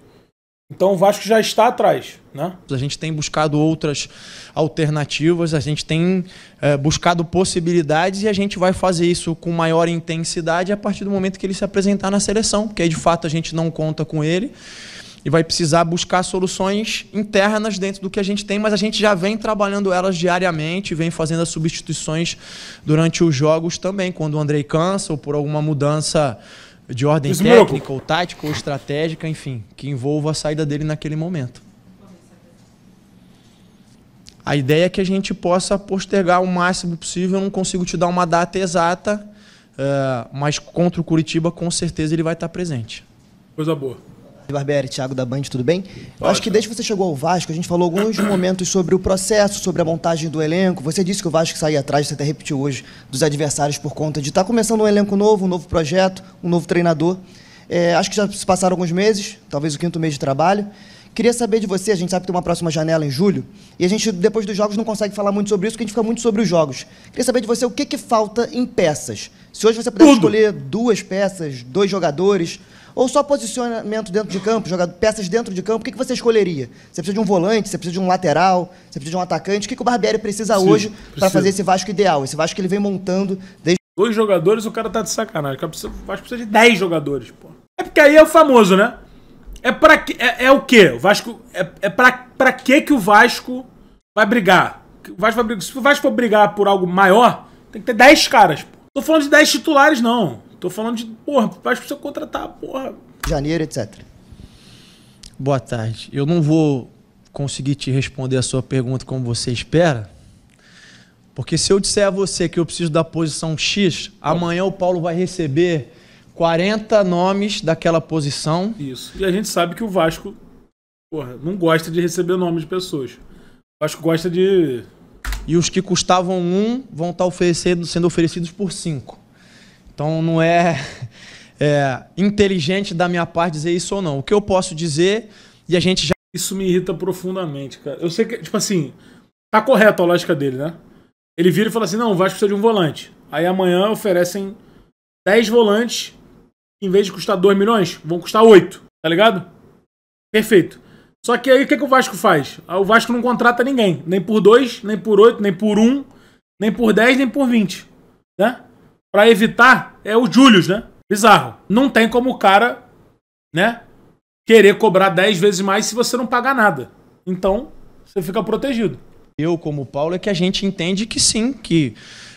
Então o Vasco já está atrás, né? A gente tem buscado outras alternativas, a gente tem é, buscado possibilidades e a gente vai fazer isso com maior intensidade a partir do momento que ele se apresentar na seleção, porque aí de fato a gente não conta com ele e vai precisar buscar soluções internas dentro do que a gente tem, mas a gente já vem trabalhando elas diariamente, vem fazendo as substituições durante os jogos também, quando o Andrei cansa ou por alguma mudança de ordem Isso técnica, ou tática, ou estratégica, enfim, que envolva a saída dele naquele momento. A ideia é que a gente possa postergar o máximo possível. Eu não consigo te dar uma data exata, eh, mas contra o Curitiba, com certeza ele vai estar presente. Coisa boa. Barbieri, Thiago da Band, tudo bem? Eu Acho que desde que você chegou ao Vasco, a gente falou alguns momentos sobre o processo, sobre a montagem do elenco. Você disse que o Vasco saía atrás, você até repetiu hoje, dos adversários por conta de estar tá começando um elenco novo, um novo projeto, um novo treinador. É, acho que já se passaram alguns meses, talvez o quinto mês de trabalho. Queria saber de você, a gente sabe que tem uma próxima janela em julho, e a gente, depois dos jogos, não consegue falar muito sobre isso, porque a gente fica muito sobre os jogos. Queria saber de você o que, que falta em peças. Se hoje você pudesse Tudo. escolher duas peças, dois jogadores, ou só posicionamento dentro de campo, jogado peças dentro de campo, o que, que você escolheria? Você precisa de um volante, você precisa de um lateral, você precisa de um atacante. O que, que o Barbieri precisa Sim, hoje para fazer esse Vasco ideal? Esse Vasco que ele vem montando desde. Dois jogadores, o cara tá de sacanagem. O cara precisa, Vasco precisa de dez jogadores, pô. É porque aí é o famoso, né? É para que é, é, o quê? O Vasco é, é para para que que o Vasco vai brigar? O Vasco vai, se o Vasco for brigar por algo maior, tem que ter 10 caras. Pô. Tô falando de 10 titulares não. Tô falando de, porra, faz pra você contratar, porra. Janeiro, etc. Boa tarde. Eu não vou conseguir te responder a sua pergunta como você espera, porque se eu disser a você que eu preciso da posição X, amanhã o Paulo vai receber 40 nomes daquela posição. Isso. E a gente sabe que o Vasco, porra, não gosta de receber nomes de pessoas. O Vasco gosta de. E os que custavam um vão estar tá oferecendo, sendo oferecidos por cinco. Então não é, <laughs> é inteligente da minha parte dizer isso ou não. O que eu posso dizer e a gente já. Isso me irrita profundamente, cara. Eu sei que, tipo assim, tá correta a lógica dele, né? Ele vira e fala assim: não, o Vasco precisa de um volante. Aí amanhã oferecem 10 volantes, em vez de custar 2 milhões, vão custar 8, tá ligado? Perfeito. Só que aí o que, que o Vasco faz? Ah, o Vasco não contrata ninguém, nem por 2, nem por 8, nem por 1, um, nem por 10, nem por 20, né? para evitar é o Julius, né? Bizarro. Não tem como o cara, né, querer cobrar 10 vezes mais se você não pagar nada. Então, você fica protegido. Eu, como Paulo, é que a gente entende que sim, que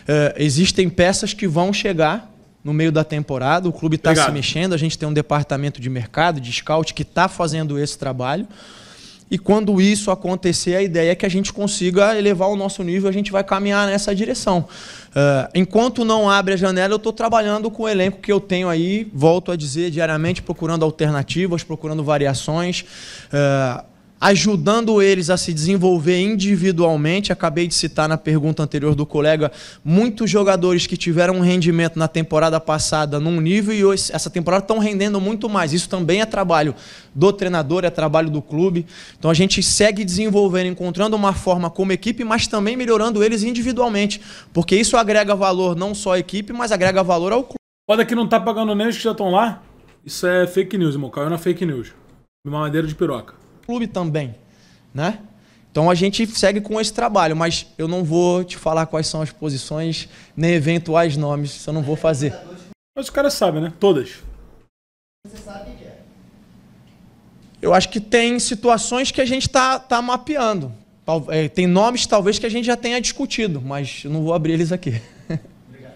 eh, existem peças que vão chegar no meio da temporada. O clube está se mexendo, a gente tem um departamento de mercado, de scout, que está fazendo esse trabalho. E quando isso acontecer, a ideia é que a gente consiga elevar o nosso nível, a gente vai caminhar nessa direção. Uh, enquanto não abre a janela, eu estou trabalhando com o elenco que eu tenho aí, volto a dizer, diariamente procurando alternativas, procurando variações. Uh, ajudando eles a se desenvolver individualmente. Acabei de citar na pergunta anterior do colega muitos jogadores que tiveram um rendimento na temporada passada num nível e hoje, essa temporada estão rendendo muito mais. Isso também é trabalho do treinador, é trabalho do clube. Então a gente segue desenvolvendo, encontrando uma forma como equipe, mas também melhorando eles individualmente, porque isso agrega valor não só à equipe, mas agrega valor ao clube. Pode que não tá pagando nem os que já estão lá. Isso é fake news, irmão. Caiu na fake news. Uma madeira de piroca clube também, né? Então a gente segue com esse trabalho, mas eu não vou te falar quais são as posições, nem eventuais nomes, isso eu não vou fazer. Mas os caras sabem, né? Todas. Você sabe que é. Eu acho que tem situações que a gente está tá mapeando. É, tem nomes, talvez, que a gente já tenha discutido, mas eu não vou abrir eles aqui. <laughs> Obrigado.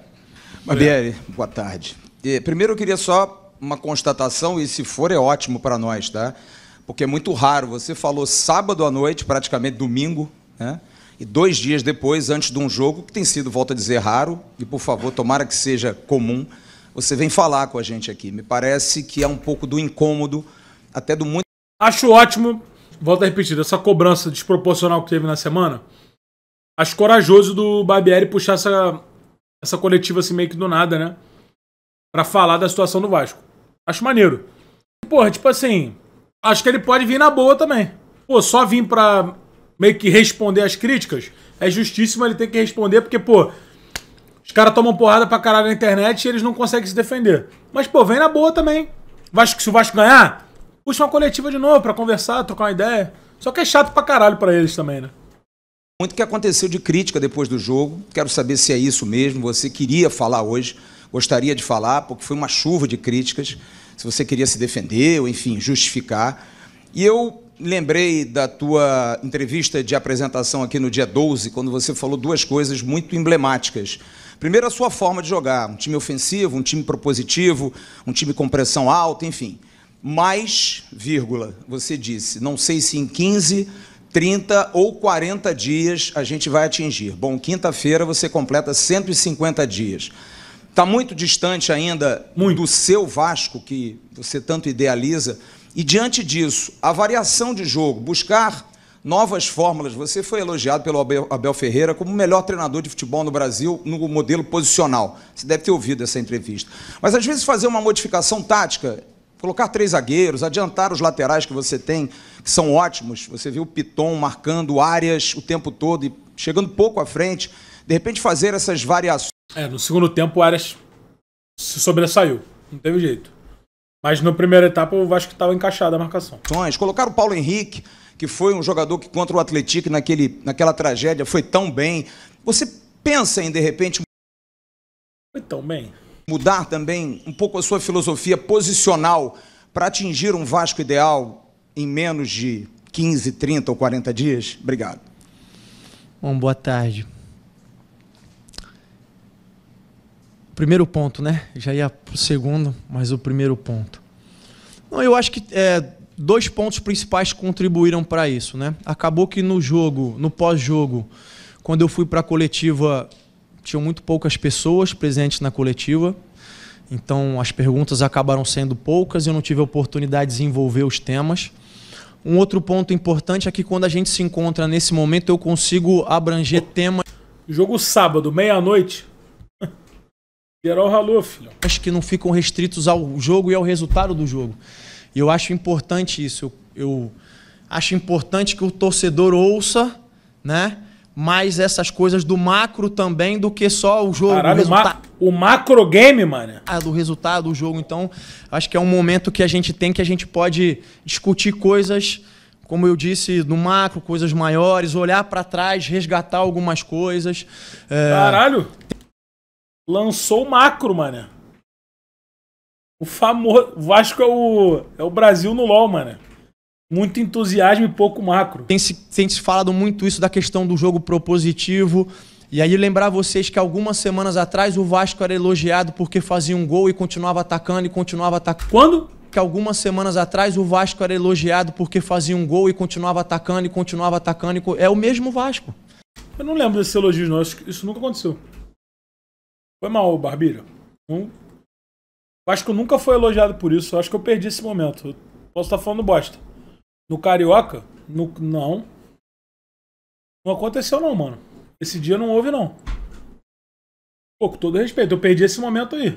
Mabieri, boa tarde. Primeiro eu queria só uma constatação, e se for é ótimo para nós, tá? porque é muito raro. Você falou sábado à noite, praticamente domingo, né? e dois dias depois, antes de um jogo, que tem sido, volto a dizer, raro, e por favor, tomara que seja comum, você vem falar com a gente aqui. Me parece que é um pouco do incômodo, até do muito. Acho ótimo, volto a repetir, essa cobrança desproporcional que teve na semana. Acho corajoso do Barbieri puxar essa, essa coletiva assim meio que do nada, né? Pra falar da situação do Vasco. Acho maneiro. Porra, tipo assim, acho que ele pode vir na boa também. Pô, só vir pra meio que responder as críticas, é justíssimo ele ter que responder, porque, pô, os caras tomam porrada pra caralho na internet e eles não conseguem se defender. Mas, pô, vem na boa também. Vasco, se o Vasco ganhar, puxa uma coletiva de novo pra conversar, trocar uma ideia. Só que é chato pra caralho pra eles também, né? Muito que aconteceu de crítica depois do jogo. Quero saber se é isso mesmo. Você queria falar hoje, gostaria de falar, porque foi uma chuva de críticas se você queria se defender ou, enfim, justificar. E eu lembrei da tua entrevista de apresentação aqui no dia 12, quando você falou duas coisas muito emblemáticas. Primeiro, a sua forma de jogar, um time ofensivo, um time propositivo, um time com pressão alta, enfim. Mais vírgula, você disse, não sei se em 15, 30 ou 40 dias a gente vai atingir. Bom, quinta-feira você completa 150 dias. Está muito distante ainda muito. do seu Vasco, que você tanto idealiza. E diante disso, a variação de jogo, buscar novas fórmulas. Você foi elogiado pelo Abel Ferreira como o melhor treinador de futebol no Brasil no modelo posicional. Você deve ter ouvido essa entrevista. Mas às vezes fazer uma modificação tática, colocar três zagueiros, adiantar os laterais que você tem, que são ótimos. Você viu o Piton marcando áreas o tempo todo e chegando pouco à frente. De repente fazer essas variações é, no segundo tempo o Arias se sobressaiu. Não teve jeito. Mas no primeira etapa o Vasco estava encaixado a marcação. Colocaram o Paulo Henrique, que foi um jogador que contra o Atlético naquele, naquela tragédia foi tão bem. Você pensa em, de repente... Foi tão bem. Mudar também um pouco a sua filosofia posicional para atingir um Vasco ideal em menos de 15, 30 ou 40 dias? Obrigado. Bom, boa tarde. primeiro ponto, né? Já ia para o segundo, mas o primeiro ponto. Não, eu acho que é, dois pontos principais contribuíram para isso, né? Acabou que no jogo, no pós-jogo, quando eu fui para a coletiva, tinham muito poucas pessoas presentes na coletiva. Então as perguntas acabaram sendo poucas, e eu não tive a oportunidade de desenvolver os temas. Um outro ponto importante é que quando a gente se encontra nesse momento, eu consigo abranger temas. Jogo sábado, meia-noite, Geral ralou, filho. Acho que não ficam restritos ao jogo e ao resultado do jogo. E eu acho importante isso. Eu, eu acho importante que o torcedor ouça, né? Mais essas coisas do macro também do que só o jogo. Caralho, o, o macro game, mano. Ah, do resultado do jogo. Então, acho que é um momento que a gente tem que a gente pode discutir coisas como eu disse, no macro, coisas maiores, olhar para trás, resgatar algumas coisas. É... Caralho! lançou o macro, mano. O famoso. O Vasco é o, é o Brasil no LOL, mano. Muito entusiasmo e pouco macro. Tem se, tem se falado muito isso da questão do jogo propositivo. E aí lembrar vocês que algumas semanas atrás o Vasco era elogiado porque fazia um gol e continuava atacando e continuava atacando. Quando? Que algumas semanas atrás o Vasco era elogiado porque fazia um gol e continuava atacando e continuava atacando. E... É o mesmo Vasco. Eu não lembro desses elogios, não. Isso nunca aconteceu. Foi mal, Barbira. Não... Acho que eu nunca fui elogiado por isso. Acho que eu perdi esse momento. posso estar falando bosta. No Carioca? No... Não. Não aconteceu não, mano. Esse dia não houve, não. Pô, com todo respeito, eu perdi esse momento aí.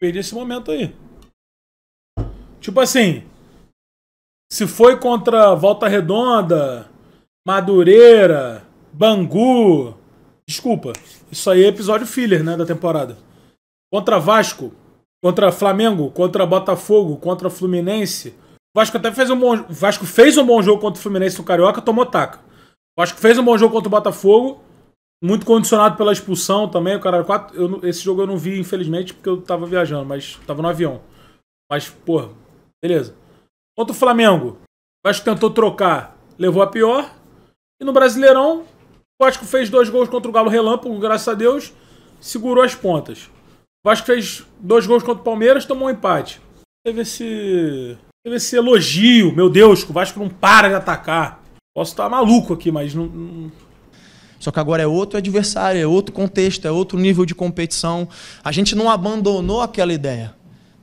Perdi esse momento aí. Tipo assim, se foi contra Volta Redonda, Madureira, Bangu, desculpa, isso aí é episódio filler, né, da temporada. Contra Vasco, contra Flamengo, contra Botafogo, contra Fluminense. Vasco até fez um bom, Vasco fez um bom jogo contra o Fluminense no Carioca, tomou taca. Vasco fez um bom jogo contra o Botafogo, muito condicionado pela expulsão também, o cara quatro, eu, esse jogo eu não vi, infelizmente, porque eu tava viajando, mas tava no avião. Mas, porra, beleza. Contra o Flamengo, Vasco tentou trocar, levou a pior. E no Brasileirão, o Vasco fez dois gols contra o Galo Relâmpago, graças a Deus, segurou as pontas. O Vasco fez dois gols contra o Palmeiras, tomou um empate. Teve esse. Teve esse elogio, meu Deus, que o Vasco não para de atacar. Posso estar maluco aqui, mas não... Só que agora é outro adversário, é outro contexto, é outro nível de competição. A gente não abandonou aquela ideia,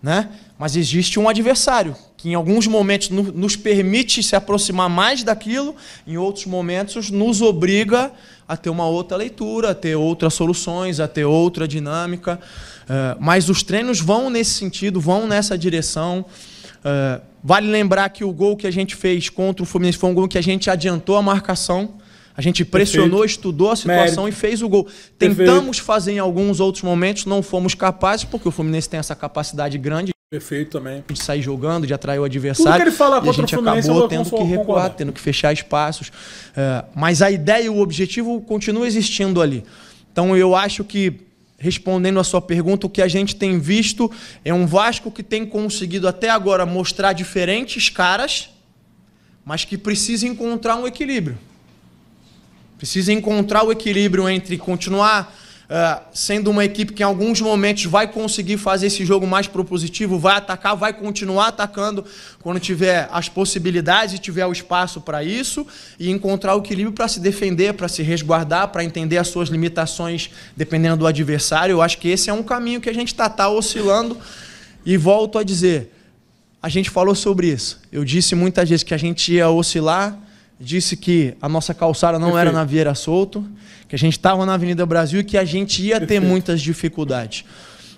né? Mas existe um adversário que em alguns momentos nos permite se aproximar mais daquilo, em outros momentos nos obriga a ter uma outra leitura, a ter outras soluções, a ter outra dinâmica. É, mas os treinos vão nesse sentido, vão nessa direção. É, vale lembrar que o gol que a gente fez contra o Fluminense foi um gol que a gente adiantou a marcação. A gente pressionou, Perfeito. estudou a situação Mérito. e fez o gol. Perfeito. Tentamos fazer em alguns outros momentos, não fomos capazes, porque o Fluminense tem essa capacidade grande Perfeito também. De sair jogando, de atrair o adversário. Tudo que ele fala e a gente acabou tendo que recuar, concordo. tendo que fechar espaços. É, mas a ideia e o objetivo continuam existindo ali. Então eu acho que respondendo a sua pergunta, o que a gente tem visto é um Vasco que tem conseguido até agora mostrar diferentes caras, mas que precisa encontrar um equilíbrio. Precisa encontrar o equilíbrio entre continuar ah, sendo uma equipe que em alguns momentos vai conseguir fazer esse jogo mais propositivo, vai atacar, vai continuar atacando quando tiver as possibilidades e tiver o espaço para isso e encontrar o equilíbrio para se defender, para se resguardar, para entender as suas limitações dependendo do adversário. Eu acho que esse é um caminho que a gente está tá oscilando e volto a dizer, a gente falou sobre isso. Eu disse muitas vezes que a gente ia oscilar disse que a nossa calçada não Perfeito. era na Vieira Solto, que a gente estava na Avenida Brasil e que a gente ia ter muitas dificuldades.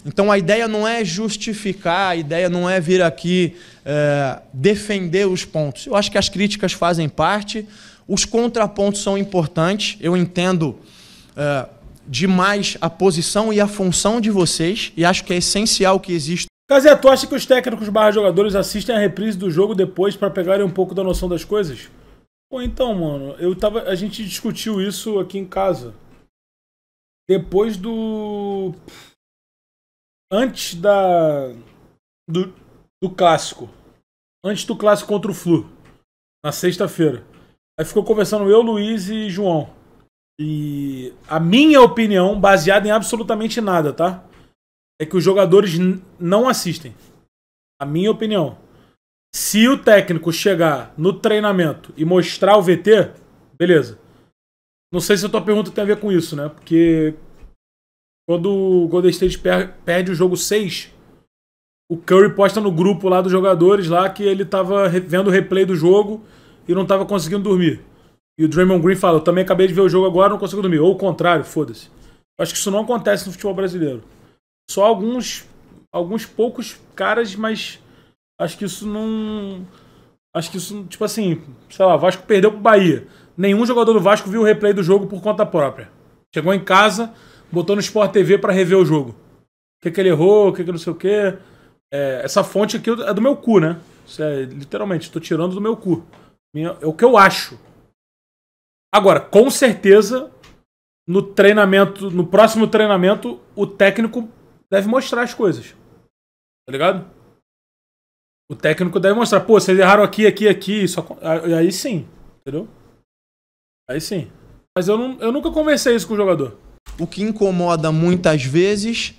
Então a ideia não é justificar, a ideia não é vir aqui é, defender os pontos. Eu acho que as críticas fazem parte, os contrapontos são importantes. Eu entendo é, demais a posição e a função de vocês e acho que é essencial que exista. Casé, tu acha que os técnicos barra jogadores assistem a reprise do jogo depois para pegarem um pouco da noção das coisas? Pô, então, mano, eu tava. A gente discutiu isso aqui em casa. Depois do. Antes da. Do, do clássico. Antes do clássico contra o Flu. Na sexta-feira. Aí ficou conversando eu, Luiz e João. E a minha opinião, baseada em absolutamente nada, tá? É que os jogadores não assistem. A minha opinião. Se o técnico chegar no treinamento e mostrar o VT, beleza. Não sei se a tua pergunta tem a ver com isso, né? Porque quando o Golden State perde o jogo 6, o Curry posta no grupo lá dos jogadores lá que ele tava vendo o replay do jogo e não tava conseguindo dormir. E o Draymond Green fala: Eu também acabei de ver o jogo agora, não consigo dormir. Ou o contrário, foda-se. Acho que isso não acontece no futebol brasileiro. Só alguns, alguns poucos caras, mas Acho que isso não. Acho que isso, tipo assim, sei lá, Vasco perdeu pro Bahia. Nenhum jogador do Vasco viu o replay do jogo por conta própria. Chegou em casa, botou no Sport TV para rever o jogo. O que, que ele errou, o que, que não sei o quê. É, essa fonte aqui é do meu cu, né? Isso é, literalmente, estou tirando do meu cu. Minha, é o que eu acho. Agora, com certeza, no treinamento, no próximo treinamento, o técnico deve mostrar as coisas. Tá ligado? O técnico deve mostrar, pô, vocês erraram aqui, aqui, aqui. Só... Aí sim, entendeu? Aí sim. Mas eu, não, eu nunca conversei isso com o jogador. O que incomoda muitas vezes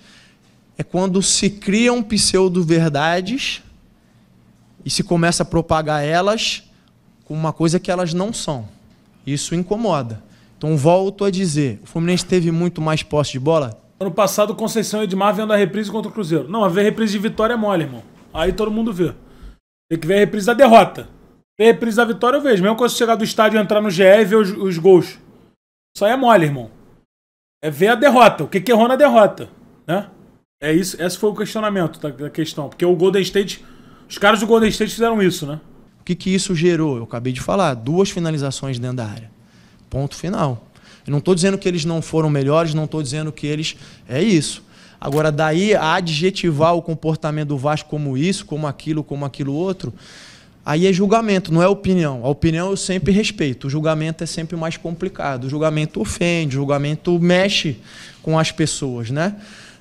é quando se criam pseudo-verdades e se começa a propagar elas com uma coisa que elas não são. Isso incomoda. Então volto a dizer, o Fluminense teve muito mais posse de bola? Ano passado, Conceição e Edmar vendo a reprise contra o Cruzeiro. Não, a ver reprise de vitória é mole, irmão. Aí todo mundo vê. Tem que ver a reprise da derrota. Tem a reprise da vitória, eu vejo. Mesmo quando você chegar do estádio e entrar no GE e ver os, os gols. Isso aí é mole, irmão. É ver a derrota. O que, que errou na derrota, né? É isso, esse foi o questionamento da, da questão. Porque o Golden State... Os caras do Golden State fizeram isso, né? O que, que isso gerou? Eu acabei de falar. Duas finalizações dentro da área. Ponto final. Eu não estou dizendo que eles não foram melhores, não estou dizendo que eles... É isso. Agora, daí a adjetivar o comportamento do Vasco como isso, como aquilo, como aquilo outro, aí é julgamento, não é opinião. A opinião eu sempre respeito, o julgamento é sempre mais complicado. O julgamento ofende, o julgamento mexe com as pessoas, né?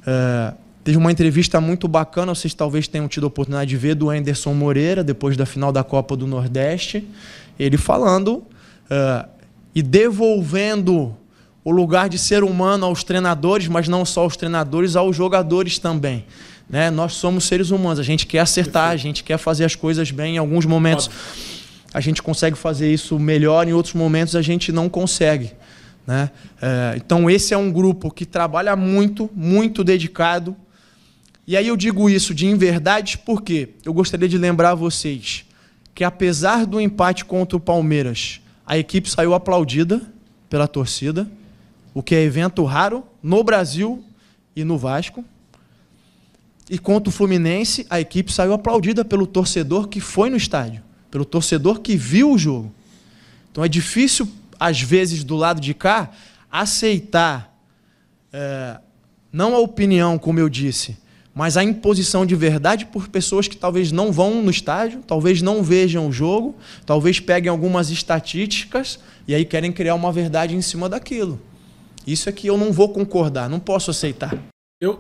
É, teve uma entrevista muito bacana, vocês talvez tenham tido a oportunidade de ver, do Anderson Moreira, depois da final da Copa do Nordeste, ele falando uh, e devolvendo o lugar de ser humano aos treinadores, mas não só aos treinadores, aos jogadores também. Né? Nós somos seres humanos, a gente quer acertar, a gente quer fazer as coisas bem em alguns momentos. A gente consegue fazer isso melhor, em outros momentos a gente não consegue. Né? É, então, esse é um grupo que trabalha muito, muito dedicado. E aí eu digo isso de verdade porque eu gostaria de lembrar a vocês que, apesar do empate contra o Palmeiras, a equipe saiu aplaudida pela torcida o que é evento raro no Brasil e no Vasco. E contra o Fluminense, a equipe saiu aplaudida pelo torcedor que foi no estádio, pelo torcedor que viu o jogo. Então é difícil, às vezes, do lado de cá, aceitar é, não a opinião, como eu disse, mas a imposição de verdade por pessoas que talvez não vão no estádio, talvez não vejam o jogo, talvez peguem algumas estatísticas e aí querem criar uma verdade em cima daquilo. Isso é que eu não vou concordar, não posso aceitar. Eu,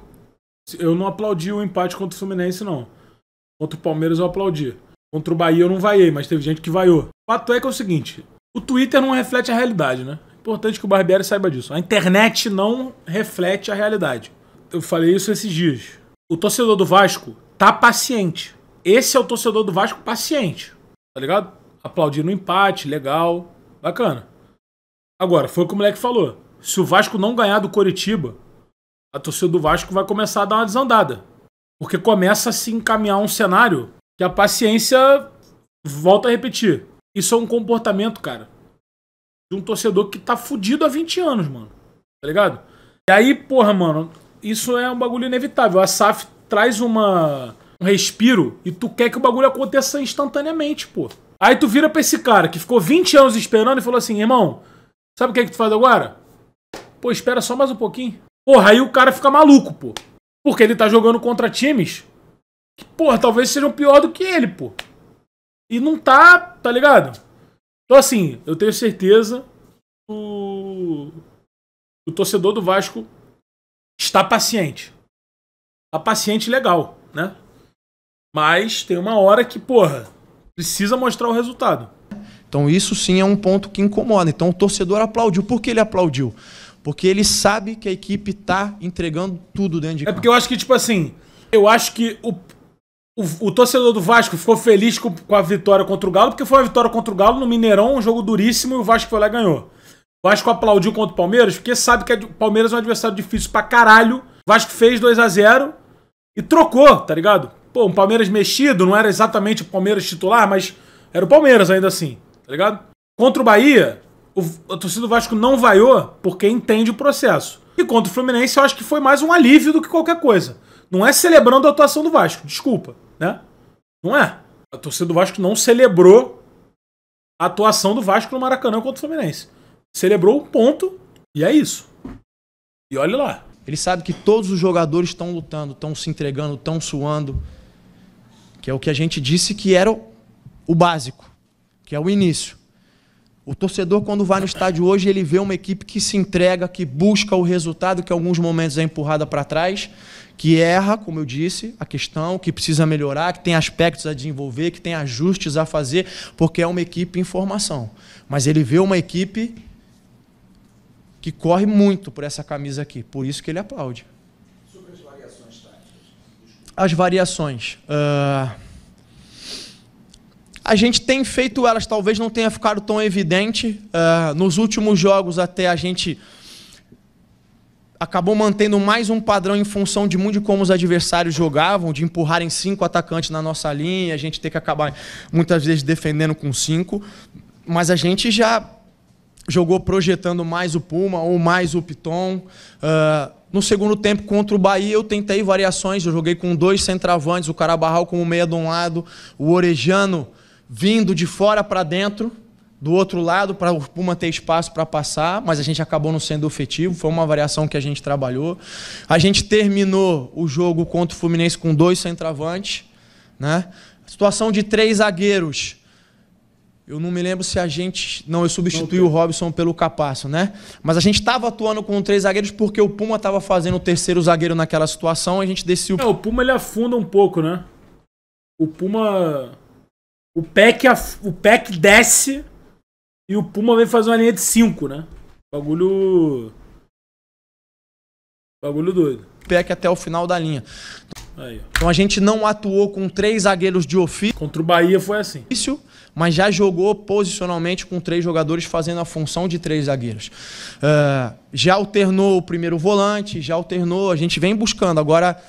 eu não aplaudi o empate contra o Fluminense, não. Contra o Palmeiras eu aplaudi. Contra o Bahia eu não vaiei, mas teve gente que vaiou. O Fato é que é o seguinte: o Twitter não reflete a realidade, né? Importante que o Barbieri saiba disso. A internet não reflete a realidade. Eu falei isso esses dias. O torcedor do Vasco tá paciente. Esse é o torcedor do Vasco paciente. Tá ligado? Aplaudindo o empate, legal, bacana. Agora, foi o que o moleque falou se o Vasco não ganhar do Coritiba, a torcida do Vasco vai começar a dar uma desandada. Porque começa a se encaminhar um cenário que a paciência volta a repetir. Isso é um comportamento, cara, de um torcedor que tá fudido há 20 anos, mano. Tá ligado? E aí, porra, mano, isso é um bagulho inevitável. A SAF traz uma um respiro e tu quer que o bagulho aconteça instantaneamente, pô. Aí tu vira pra esse cara que ficou 20 anos esperando e falou assim: irmão, sabe o que é que tu faz agora? Pô, espera só mais um pouquinho. Porra, aí o cara fica maluco, pô. Porque ele tá jogando contra times que, porra, talvez sejam pior do que ele, pô. E não tá, tá ligado? Então, assim, eu tenho certeza o, o torcedor do Vasco está paciente. Tá paciente legal, né? Mas tem uma hora que, porra, precisa mostrar o resultado. Então, isso sim é um ponto que incomoda. Então, o torcedor aplaudiu. Por que ele aplaudiu? Porque ele sabe que a equipe tá entregando tudo dentro de é campo. É porque eu acho que, tipo assim, eu acho que o, o, o, torcedor do Vasco ficou feliz com, com a vitória contra o Galo, porque foi uma vitória contra o Galo no Mineirão, um jogo duríssimo, e o Vasco foi lá e ganhou. O Vasco aplaudiu contra o Palmeiras, porque sabe que o Palmeiras é um adversário difícil pra caralho. O Vasco fez 2 a 0 e trocou, tá ligado? Pô, um Palmeiras mexido, não era exatamente o Palmeiras titular, mas era o Palmeiras ainda assim, tá ligado? Contra o Bahia, o, a torcida do Vasco não vaiou porque entende o processo. E contra o Fluminense, eu acho que foi mais um alívio do que qualquer coisa. Não é celebrando a atuação do Vasco, desculpa, né? Não é. A torcida do Vasco não celebrou a atuação do Vasco no Maracanã contra o Fluminense. Celebrou um ponto e é isso. E olha lá. Ele sabe que todos os jogadores estão lutando, estão se entregando, estão suando. Que é o que a gente disse que era o básico, que é o início. O torcedor, quando vai no estádio hoje, ele vê uma equipe que se entrega, que busca o resultado, que em alguns momentos é empurrada para trás, que erra, como eu disse, a questão, que precisa melhorar, que tem aspectos a desenvolver, que tem ajustes a fazer, porque é uma equipe em formação. Mas ele vê uma equipe que corre muito por essa camisa aqui, por isso que ele aplaude. Sobre as variações táticas? As variações. Uh a gente tem feito elas, talvez não tenha ficado tão evidente. Uh, nos últimos jogos, até a gente acabou mantendo mais um padrão em função de muito de como os adversários jogavam, de empurrarem cinco atacantes na nossa linha, a gente ter que acabar muitas vezes defendendo com cinco. Mas a gente já jogou projetando mais o Puma ou mais o Piton. Uh, no segundo tempo, contra o Bahia, eu tentei variações. Eu joguei com dois centravantes, o Carabarral como meia de um lado, o Orejano vindo de fora para dentro, do outro lado, para o Puma ter espaço para passar, mas a gente acabou não sendo efetivo, foi uma variação que a gente trabalhou. A gente terminou o jogo contra o Fluminense com dois centroavantes, né? Situação de três zagueiros. Eu não me lembro se a gente. Não, eu substituí o Robson pelo Capasso, né? Mas a gente estava atuando com três zagueiros porque o Puma estava fazendo o terceiro zagueiro naquela situação e a gente desceu. É, o Puma ele afunda um pouco, né? O Puma o pack, o pack desce e o Puma vem fazer uma linha de 5, né? Bagulho. Bagulho doido. Pack até o final da linha. Aí. Então a gente não atuou com três zagueiros de ofício. Contra o Bahia foi assim. Isso, mas já jogou posicionalmente com três jogadores fazendo a função de três zagueiros. Uh, já alternou o primeiro volante, já alternou. A gente vem buscando. Agora,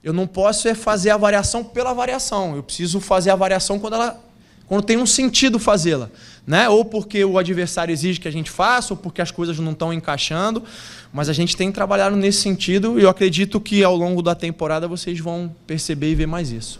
eu não posso é fazer a variação pela variação. Eu preciso fazer a variação quando ela quando tem um sentido fazê-la. Né? Ou porque o adversário exige que a gente faça, ou porque as coisas não estão encaixando. Mas a gente tem trabalhado nesse sentido e eu acredito que ao longo da temporada vocês vão perceber e ver mais isso.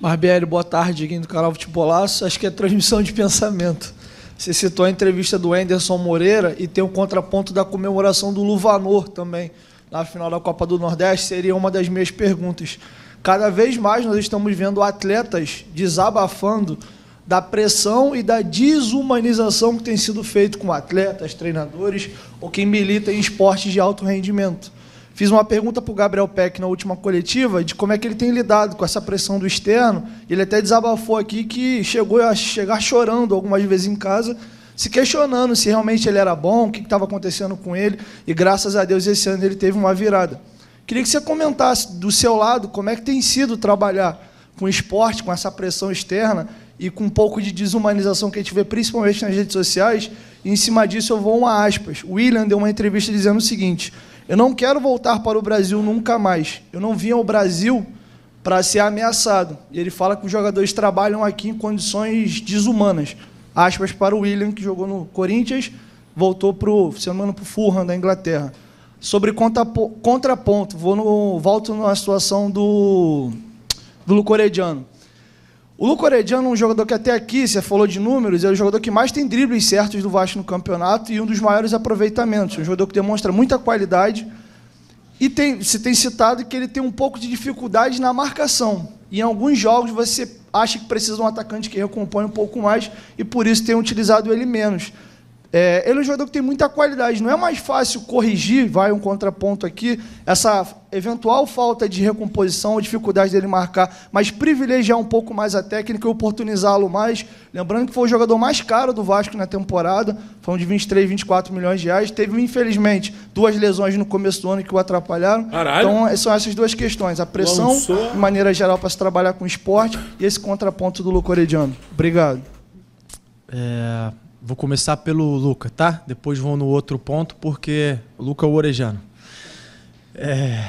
Barbieri, boa tarde, aqui do canal Futebolaço. Acho que é transmissão de pensamento. Você citou a entrevista do Anderson Moreira e tem o um contraponto da comemoração do Luvanor também, na final da Copa do Nordeste, seria uma das minhas perguntas. Cada vez mais nós estamos vendo atletas desabafando da pressão e da desumanização que tem sido feito com atletas, treinadores ou quem milita em esportes de alto rendimento. Fiz uma pergunta para o Gabriel Peck na última coletiva de como é que ele tem lidado com essa pressão do externo. Ele até desabafou aqui que chegou a chegar chorando algumas vezes em casa, se questionando se realmente ele era bom, o que estava acontecendo com ele. E graças a Deus esse ano ele teve uma virada. Queria que você comentasse do seu lado como é que tem sido trabalhar com esporte, com essa pressão externa e com um pouco de desumanização que a gente vê principalmente nas redes sociais. E em cima disso eu vou uma aspas. O William deu uma entrevista dizendo o seguinte: Eu não quero voltar para o Brasil nunca mais. Eu não vim ao Brasil para ser ameaçado. E ele fala que os jogadores trabalham aqui em condições desumanas. Aspas para o William, que jogou no Corinthians, voltou para o, para o Fulham, da Inglaterra sobre contraponto. Vou no, volto na situação do, do Lucorediano. O Lucorediano é um jogador que até aqui, você falou de números, é o jogador que mais tem dribles certos do Vasco no campeonato e um dos maiores aproveitamentos. Um jogador que demonstra muita qualidade e tem, se tem citado que ele tem um pouco de dificuldade na marcação. E em alguns jogos você acha que precisa de um atacante que recompõe um pouco mais e por isso tem utilizado ele menos. É, ele é um jogador que tem muita qualidade. Não é mais fácil corrigir, vai um contraponto aqui, essa eventual falta de recomposição, a dificuldade dele marcar, mas privilegiar um pouco mais a técnica e oportunizá-lo mais. Lembrando que foi o jogador mais caro do Vasco na temporada, foi um de 23, 24 milhões de reais. Teve, infelizmente, duas lesões no começo do ano que o atrapalharam. Caralho. Então, são essas duas questões: a pressão, de maneira geral, para se trabalhar com o esporte, e esse contraponto do Lucorediano. Obrigado. É, Vou começar pelo Luca, tá? Depois vou no outro ponto, porque Luca o Orejano. É,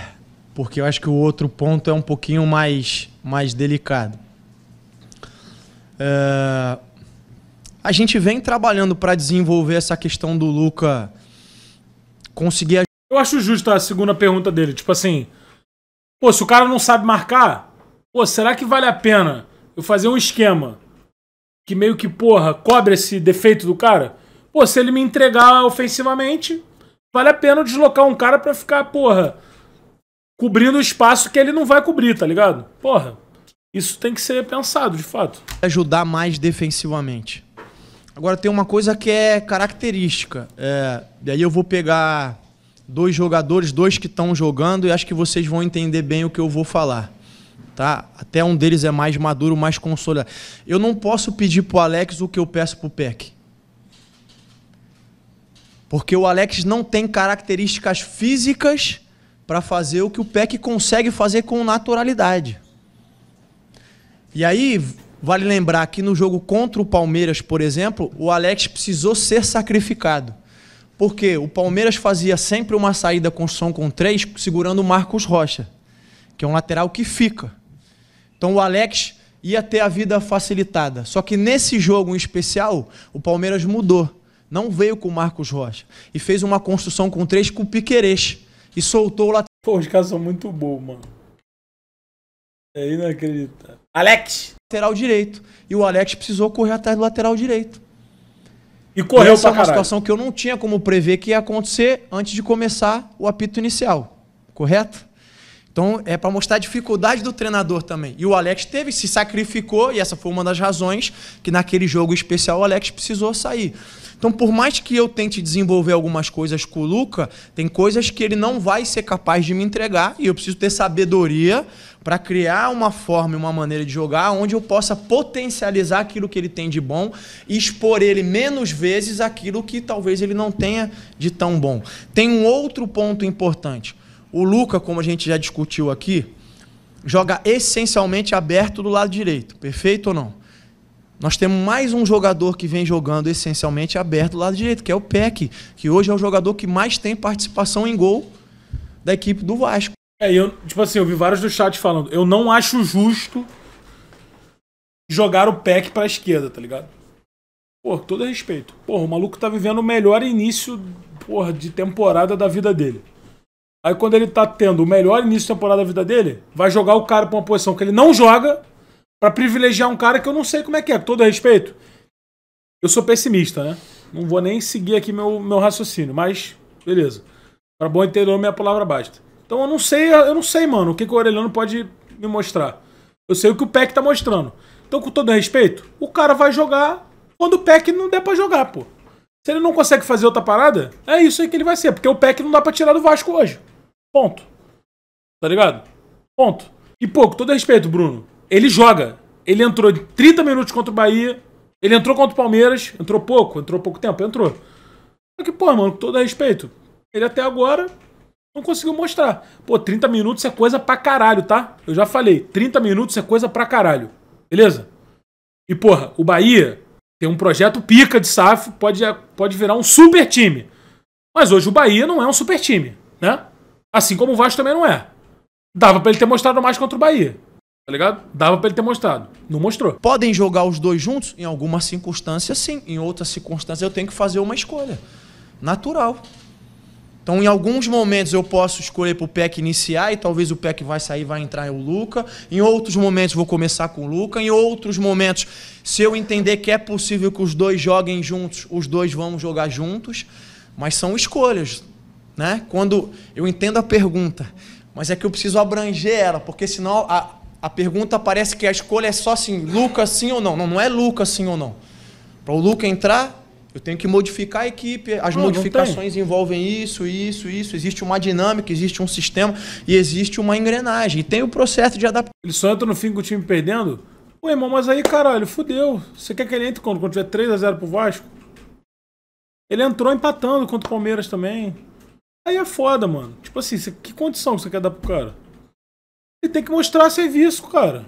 porque eu acho que o outro ponto é um pouquinho mais, mais delicado. É, a gente vem trabalhando para desenvolver essa questão do Luca conseguir. Eu acho justo a segunda pergunta dele. Tipo assim, pô, se o cara não sabe marcar, pô, será que vale a pena eu fazer um esquema? que meio que, porra, cobre esse defeito do cara. Pô, se ele me entregar ofensivamente, vale a pena deslocar um cara para ficar, porra, cobrindo o espaço que ele não vai cobrir, tá ligado? Porra, isso tem que ser pensado, de fato. Ajudar mais defensivamente. Agora tem uma coisa que é característica. É, e aí eu vou pegar dois jogadores, dois que estão jogando, e acho que vocês vão entender bem o que eu vou falar tá? Até um deles é mais maduro, mais consolidado. Eu não posso pedir para o Alex o que eu peço para o PEC. Porque o Alex não tem características físicas para fazer o que o PEC consegue fazer com naturalidade. E aí, vale lembrar que no jogo contra o Palmeiras, por exemplo, o Alex precisou ser sacrificado. Porque o Palmeiras fazia sempre uma saída com som com três, segurando o Marcos Rocha, que é um lateral que fica. Então o Alex ia ter a vida facilitada. Só que nesse jogo em especial, o Palmeiras mudou. Não veio com o Marcos Rocha. E fez uma construção com três com o Piquerez. E soltou lá. Pô, os caras são muito bons, mano. É inacreditável. Alex! Lateral direito. E o Alex precisou correr atrás do lateral direito. E correu e essa é pra é uma caralho. situação que eu não tinha como prever que ia acontecer antes de começar o apito inicial. Correto? Então, é para mostrar a dificuldade do treinador também. E o Alex teve, se sacrificou, e essa foi uma das razões que naquele jogo especial o Alex precisou sair. Então, por mais que eu tente desenvolver algumas coisas com o Luca, tem coisas que ele não vai ser capaz de me entregar e eu preciso ter sabedoria para criar uma forma e uma maneira de jogar onde eu possa potencializar aquilo que ele tem de bom e expor ele menos vezes aquilo que talvez ele não tenha de tão bom. Tem um outro ponto importante. O Luca, como a gente já discutiu aqui, joga essencialmente aberto do lado direito, perfeito ou não? Nós temos mais um jogador que vem jogando essencialmente aberto do lado direito, que é o Peck, que hoje é o jogador que mais tem participação em gol da equipe do Vasco. É, eu, tipo assim, eu vi vários do chat falando, eu não acho justo jogar o Peck pra esquerda, tá ligado? Pô, todo respeito. Porra, o maluco tá vivendo o melhor início porra, de temporada da vida dele. Aí quando ele tá tendo o melhor início de temporada da vida dele, vai jogar o cara pra uma posição que ele não joga para privilegiar um cara que eu não sei como é que é, com todo respeito. Eu sou pessimista, né? Não vou nem seguir aqui meu, meu raciocínio, mas beleza. Para bom entender, minha palavra basta. Então eu não sei, eu não sei, mano, o que, que o Aureliano pode me mostrar. Eu sei o que o PEC tá mostrando. Então, com todo respeito, o cara vai jogar quando o PEC não der pra jogar, pô. Se ele não consegue fazer outra parada, é isso aí que ele vai ser. Porque o PEC não dá pra tirar do Vasco hoje. Ponto. Tá ligado? Ponto. E pô, com todo respeito, Bruno, ele joga. Ele entrou de 30 minutos contra o Bahia, ele entrou contra o Palmeiras, entrou pouco, entrou pouco tempo, entrou. Só que, pô, mano, com todo respeito, ele até agora não conseguiu mostrar. Pô, 30 minutos é coisa pra caralho, tá? Eu já falei, 30 minutos é coisa pra caralho. Beleza? E, porra, o Bahia tem um projeto pica de SAF, pode, pode virar um super time. Mas hoje o Bahia não é um super time, né? Assim como o Vasco também não é. Dava para ele ter mostrado mais contra o Bahia. Tá ligado? Dava pra ele ter mostrado. Não mostrou. Podem jogar os dois juntos? Em alguma circunstância, sim. Em outra circunstância, eu tenho que fazer uma escolha. Natural. Então, em alguns momentos eu posso escolher pro PEC iniciar e talvez o PEC vai sair, vai entrar o Luca. Em outros momentos vou começar com o Luca. Em outros momentos, se eu entender que é possível que os dois joguem juntos, os dois vão jogar juntos. Mas são escolhas né? Quando eu entendo a pergunta, mas é que eu preciso abranger ela, porque senão a, a pergunta parece que a escolha é só assim, Lucas sim ou não. Não, não é Lucas sim ou não. Para o Lucas entrar, eu tenho que modificar a equipe. As não, modificações não envolvem isso, isso, isso. Existe uma dinâmica, existe um sistema e existe uma engrenagem. E tem o processo de adaptação. Ele só entra no fim com o time perdendo? Ué, irmão, mas aí, caralho, fudeu. Você quer que ele entre quando? Quando tiver 3x0 pro Vasco? Ele entrou empatando contra o Palmeiras também. Aí é foda, mano. Tipo assim, que condição você quer dar pro cara? Ele tem que mostrar serviço, cara.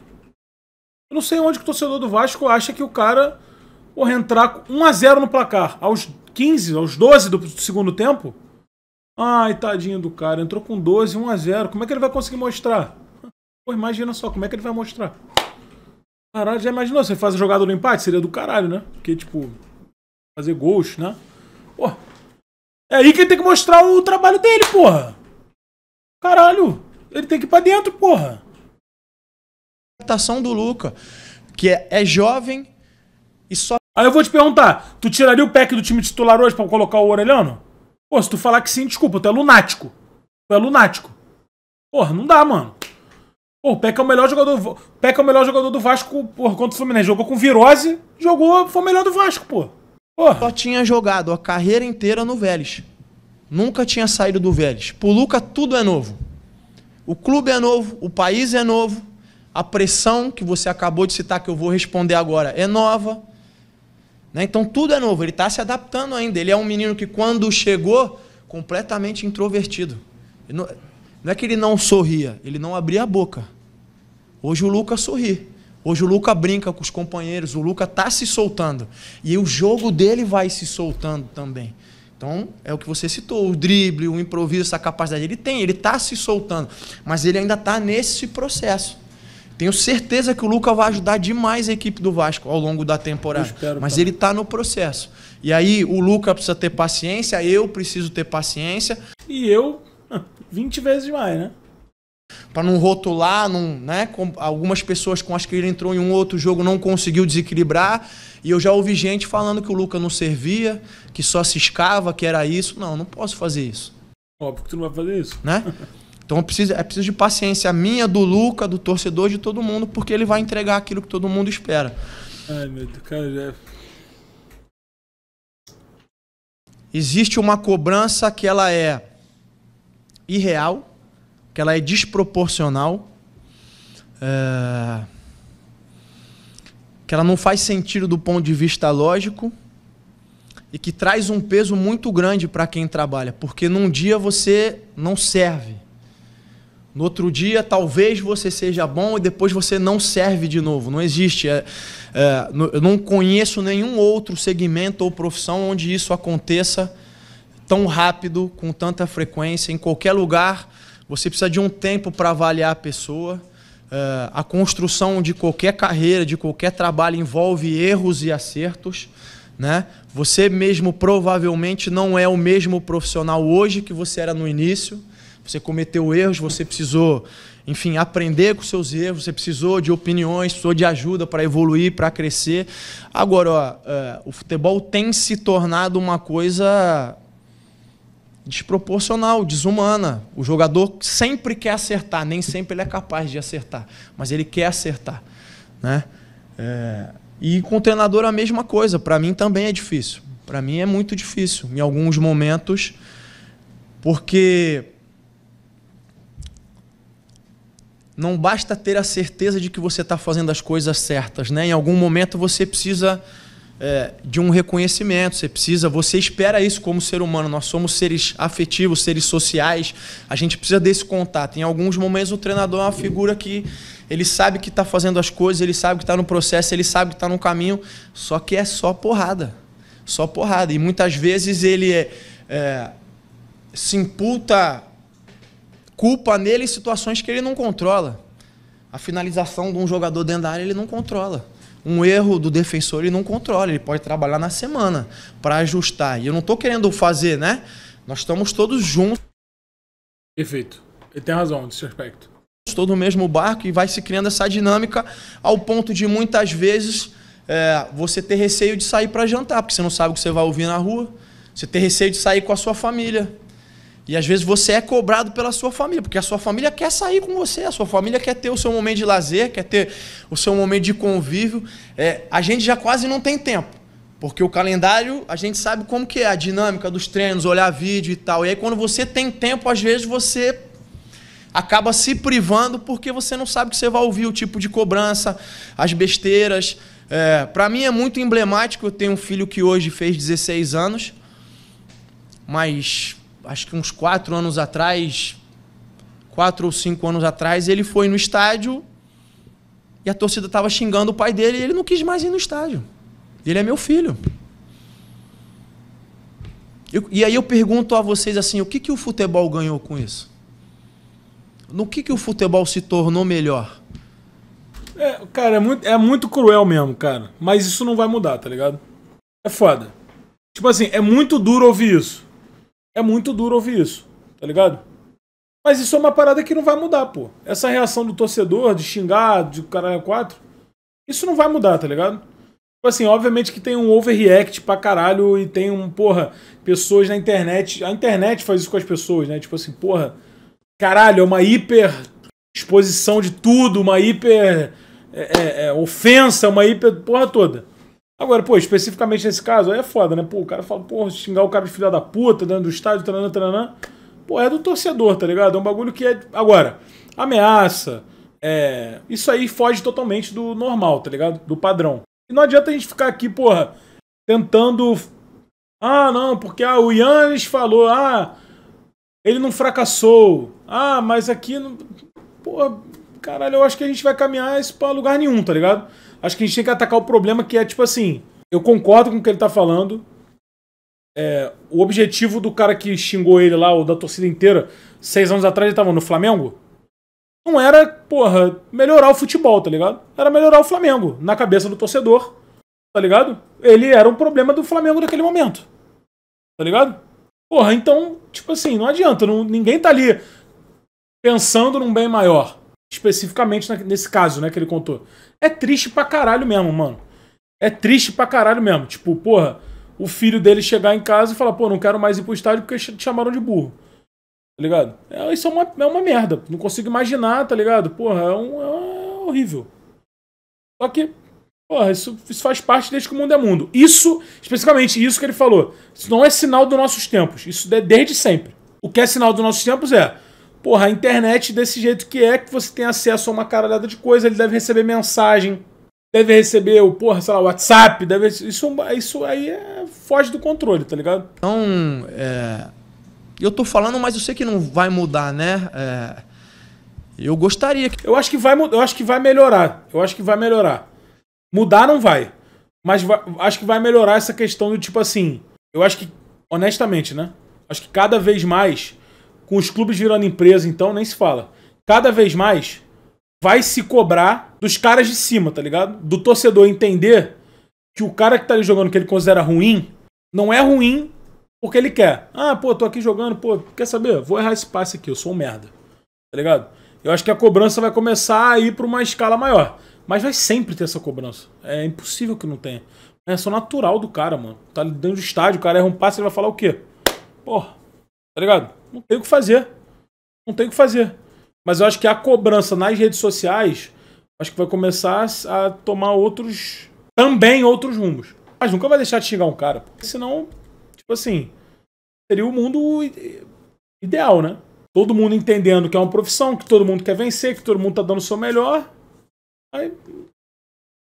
Eu não sei onde que o torcedor do Vasco acha que o cara porra, entrar 1x0 no placar aos 15, aos 12 do segundo tempo. Ai, tadinho do cara. Entrou com 12, 1x0. Como é que ele vai conseguir mostrar? Pô, imagina só, como é que ele vai mostrar? Caralho, já imaginou? Você faz a jogada do empate? Seria do caralho, né? Porque, tipo, fazer gols, né? Pô, é aí que ele tem que mostrar o trabalho dele, porra. Caralho. Ele tem que ir pra dentro, porra. Adaptação do Luca, que é, é jovem e só. Aí eu vou te perguntar: tu tiraria o pack do time titular hoje pra colocar o Orelhano? Pô, se tu falar que sim, desculpa, tu é lunático. Tu é lunático. Porra, não dá, mano. Pô, o Peck é o melhor jogador. Peck é o melhor jogador do Vasco, porra, contra o Fluminense. Jogou com virose, jogou, foi o melhor do Vasco, pô. Porra. Só tinha jogado a carreira inteira no Vélez. Nunca tinha saído do Vélez. Pro Luca, tudo é novo. O clube é novo, o país é novo, a pressão que você acabou de citar, que eu vou responder agora, é nova. Né? Então tudo é novo, ele está se adaptando ainda. Ele é um menino que, quando chegou, completamente introvertido. Não, não é que ele não sorria, ele não abria a boca. Hoje o Lucas sorri. Hoje o Luca brinca com os companheiros, o Luca tá se soltando. E o jogo dele vai se soltando também. Então, é o que você citou, o drible, o improviso, essa capacidade ele tem, ele tá se soltando, mas ele ainda tá nesse processo. Tenho certeza que o Luca vai ajudar demais a equipe do Vasco ao longo da temporada, mas também. ele tá no processo. E aí o Luca precisa ter paciência, eu preciso ter paciência. E eu 20 <laughs> vezes mais, né? para não rotular, não, né? Com algumas pessoas com as que ele entrou em um outro jogo não conseguiu desequilibrar. E eu já ouvi gente falando que o Lucas não servia, que só se escava, que era isso. Não, não posso fazer isso. Óbvio que tu não vai fazer isso. Né? Então preciso, é preciso de paciência minha, do Luca, do torcedor, de todo mundo, porque ele vai entregar aquilo que todo mundo espera. Ai, meu Deus, cara, já... É. Existe uma cobrança que ela é irreal que ela é desproporcional, é, que ela não faz sentido do ponto de vista lógico e que traz um peso muito grande para quem trabalha, porque num dia você não serve. No outro dia, talvez você seja bom e depois você não serve de novo. Não existe. É, é, eu não conheço nenhum outro segmento ou profissão onde isso aconteça tão rápido, com tanta frequência, em qualquer lugar você precisa de um tempo para avaliar a pessoa. Uh, a construção de qualquer carreira, de qualquer trabalho, envolve erros e acertos. Né? Você mesmo provavelmente não é o mesmo profissional hoje que você era no início. Você cometeu erros, você precisou, enfim, aprender com seus erros, você precisou de opiniões, precisou de ajuda para evoluir, para crescer. Agora, ó, uh, o futebol tem se tornado uma coisa desproporcional, desumana. O jogador sempre quer acertar, nem sempre ele é capaz de acertar, mas ele quer acertar, né? É... E com o treinador a mesma coisa. Para mim também é difícil. Para mim é muito difícil em alguns momentos, porque não basta ter a certeza de que você está fazendo as coisas certas, né? Em algum momento você precisa é, de um reconhecimento. Você precisa, você espera isso como ser humano. Nós somos seres afetivos, seres sociais. A gente precisa desse contato. Em alguns momentos, o treinador é uma figura que ele sabe que está fazendo as coisas, ele sabe que está no processo, ele sabe que está no caminho. Só que é só porrada, só porrada. E muitas vezes ele é, é, se imputa culpa nele em situações que ele não controla. A finalização de um jogador dentro da área ele não controla um erro do defensor ele não controla, ele pode trabalhar na semana para ajustar. E eu não estou querendo fazer, né? Nós estamos todos juntos. Perfeito. Ele tem razão nesse aspecto. Todo no mesmo barco e vai se criando essa dinâmica ao ponto de muitas vezes é, você ter receio de sair para jantar, porque você não sabe o que você vai ouvir na rua. Você ter receio de sair com a sua família, e às vezes você é cobrado pela sua família, porque a sua família quer sair com você, a sua família quer ter o seu momento de lazer, quer ter o seu momento de convívio. É, a gente já quase não tem tempo, porque o calendário a gente sabe como que é, a dinâmica dos treinos, olhar vídeo e tal. E aí quando você tem tempo, às vezes você acaba se privando porque você não sabe que você vai ouvir o tipo de cobrança, as besteiras. É, Para mim é muito emblemático, eu tenho um filho que hoje fez 16 anos, mas acho que uns quatro anos atrás, quatro ou cinco anos atrás, ele foi no estádio e a torcida estava xingando o pai dele e ele não quis mais ir no estádio. Ele é meu filho. Eu, e aí eu pergunto a vocês assim, o que, que o futebol ganhou com isso? No que, que o futebol se tornou melhor? É, cara, é muito, é muito cruel mesmo, cara. Mas isso não vai mudar, tá ligado? É foda. Tipo assim, é muito duro ouvir isso. É muito duro ouvir isso, tá ligado? Mas isso é uma parada que não vai mudar, pô. Essa reação do torcedor de xingar, de caralho 4, é isso não vai mudar, tá ligado? Tipo assim, obviamente que tem um overreact pra caralho e tem um, porra, pessoas na internet. A internet faz isso com as pessoas, né? Tipo assim, porra, caralho, é uma hiper exposição de tudo, uma hiper é, é, é ofensa, uma hiper porra toda. Agora, pô, especificamente nesse caso, aí é foda, né? Pô, o cara fala, pô, xingar o cara de filha da puta dentro do estádio, tananã, tananã. Pô, é do torcedor, tá ligado? É um bagulho que é. Agora, ameaça, é. Isso aí foge totalmente do normal, tá ligado? Do padrão. E não adianta a gente ficar aqui, porra, tentando. Ah, não, porque ah, o Yannis falou, ah, ele não fracassou. Ah, mas aqui. Não... Porra, caralho, eu acho que a gente vai caminhar isso pra lugar nenhum, tá ligado? Acho que a gente tem que atacar o problema que é tipo assim. Eu concordo com o que ele tá falando. É, o objetivo do cara que xingou ele lá, ou da torcida inteira, seis anos atrás ele tava no Flamengo, não era, porra, melhorar o futebol, tá ligado? Era melhorar o Flamengo, na cabeça do torcedor, tá ligado? Ele era um problema do Flamengo naquele momento, tá ligado? Porra, então, tipo assim, não adianta, não, ninguém tá ali pensando num bem maior especificamente nesse caso, né, que ele contou. É triste pra caralho mesmo, mano. É triste pra caralho mesmo. Tipo, porra, o filho dele chegar em casa e falar, pô, não quero mais ir pro estádio porque te chamaram de burro. Tá ligado? É, isso é uma, é uma merda. Não consigo imaginar, tá ligado? Porra, é, é, um, é horrível. Só que, porra, isso, isso faz parte desde que o mundo é mundo. Isso, especificamente isso que ele falou, isso não é sinal dos nossos tempos. Isso é desde sempre. O que é sinal dos nossos tempos é Porra, a internet desse jeito que é, que você tem acesso a uma caralhada de coisa, ele deve receber mensagem, deve receber o, porra, sei lá, WhatsApp, deve... Isso, isso aí é, foge do controle, tá ligado? Então, é... eu tô falando, mas eu sei que não vai mudar, né? É... Eu gostaria. Que... Eu acho que vai, eu acho que vai melhorar. Eu acho que vai melhorar. Mudar não vai, mas vai, acho que vai melhorar essa questão do tipo assim. Eu acho que, honestamente, né? Acho que cada vez mais com os clubes virando empresa, então nem se fala. Cada vez mais vai se cobrar dos caras de cima, tá ligado? Do torcedor entender que o cara que tá ali jogando que ele considera ruim, não é ruim porque ele quer. Ah, pô, tô aqui jogando, pô, quer saber? Vou errar esse passe aqui, eu sou um merda. Tá ligado? Eu acho que a cobrança vai começar a ir para uma escala maior. Mas vai sempre ter essa cobrança. É impossível que não tenha. É só natural do cara, mano. Tá dentro do estádio, o cara erra um passe, ele vai falar o quê? Porra. Tá ligado? Não tem o que fazer. Não tem o que fazer. Mas eu acho que a cobrança nas redes sociais, acho que vai começar a tomar outros. também outros rumos. Mas nunca vai deixar de xingar um cara. Porque senão, tipo assim, seria o mundo ideal, né? Todo mundo entendendo que é uma profissão, que todo mundo quer vencer, que todo mundo tá dando o seu melhor. Aí.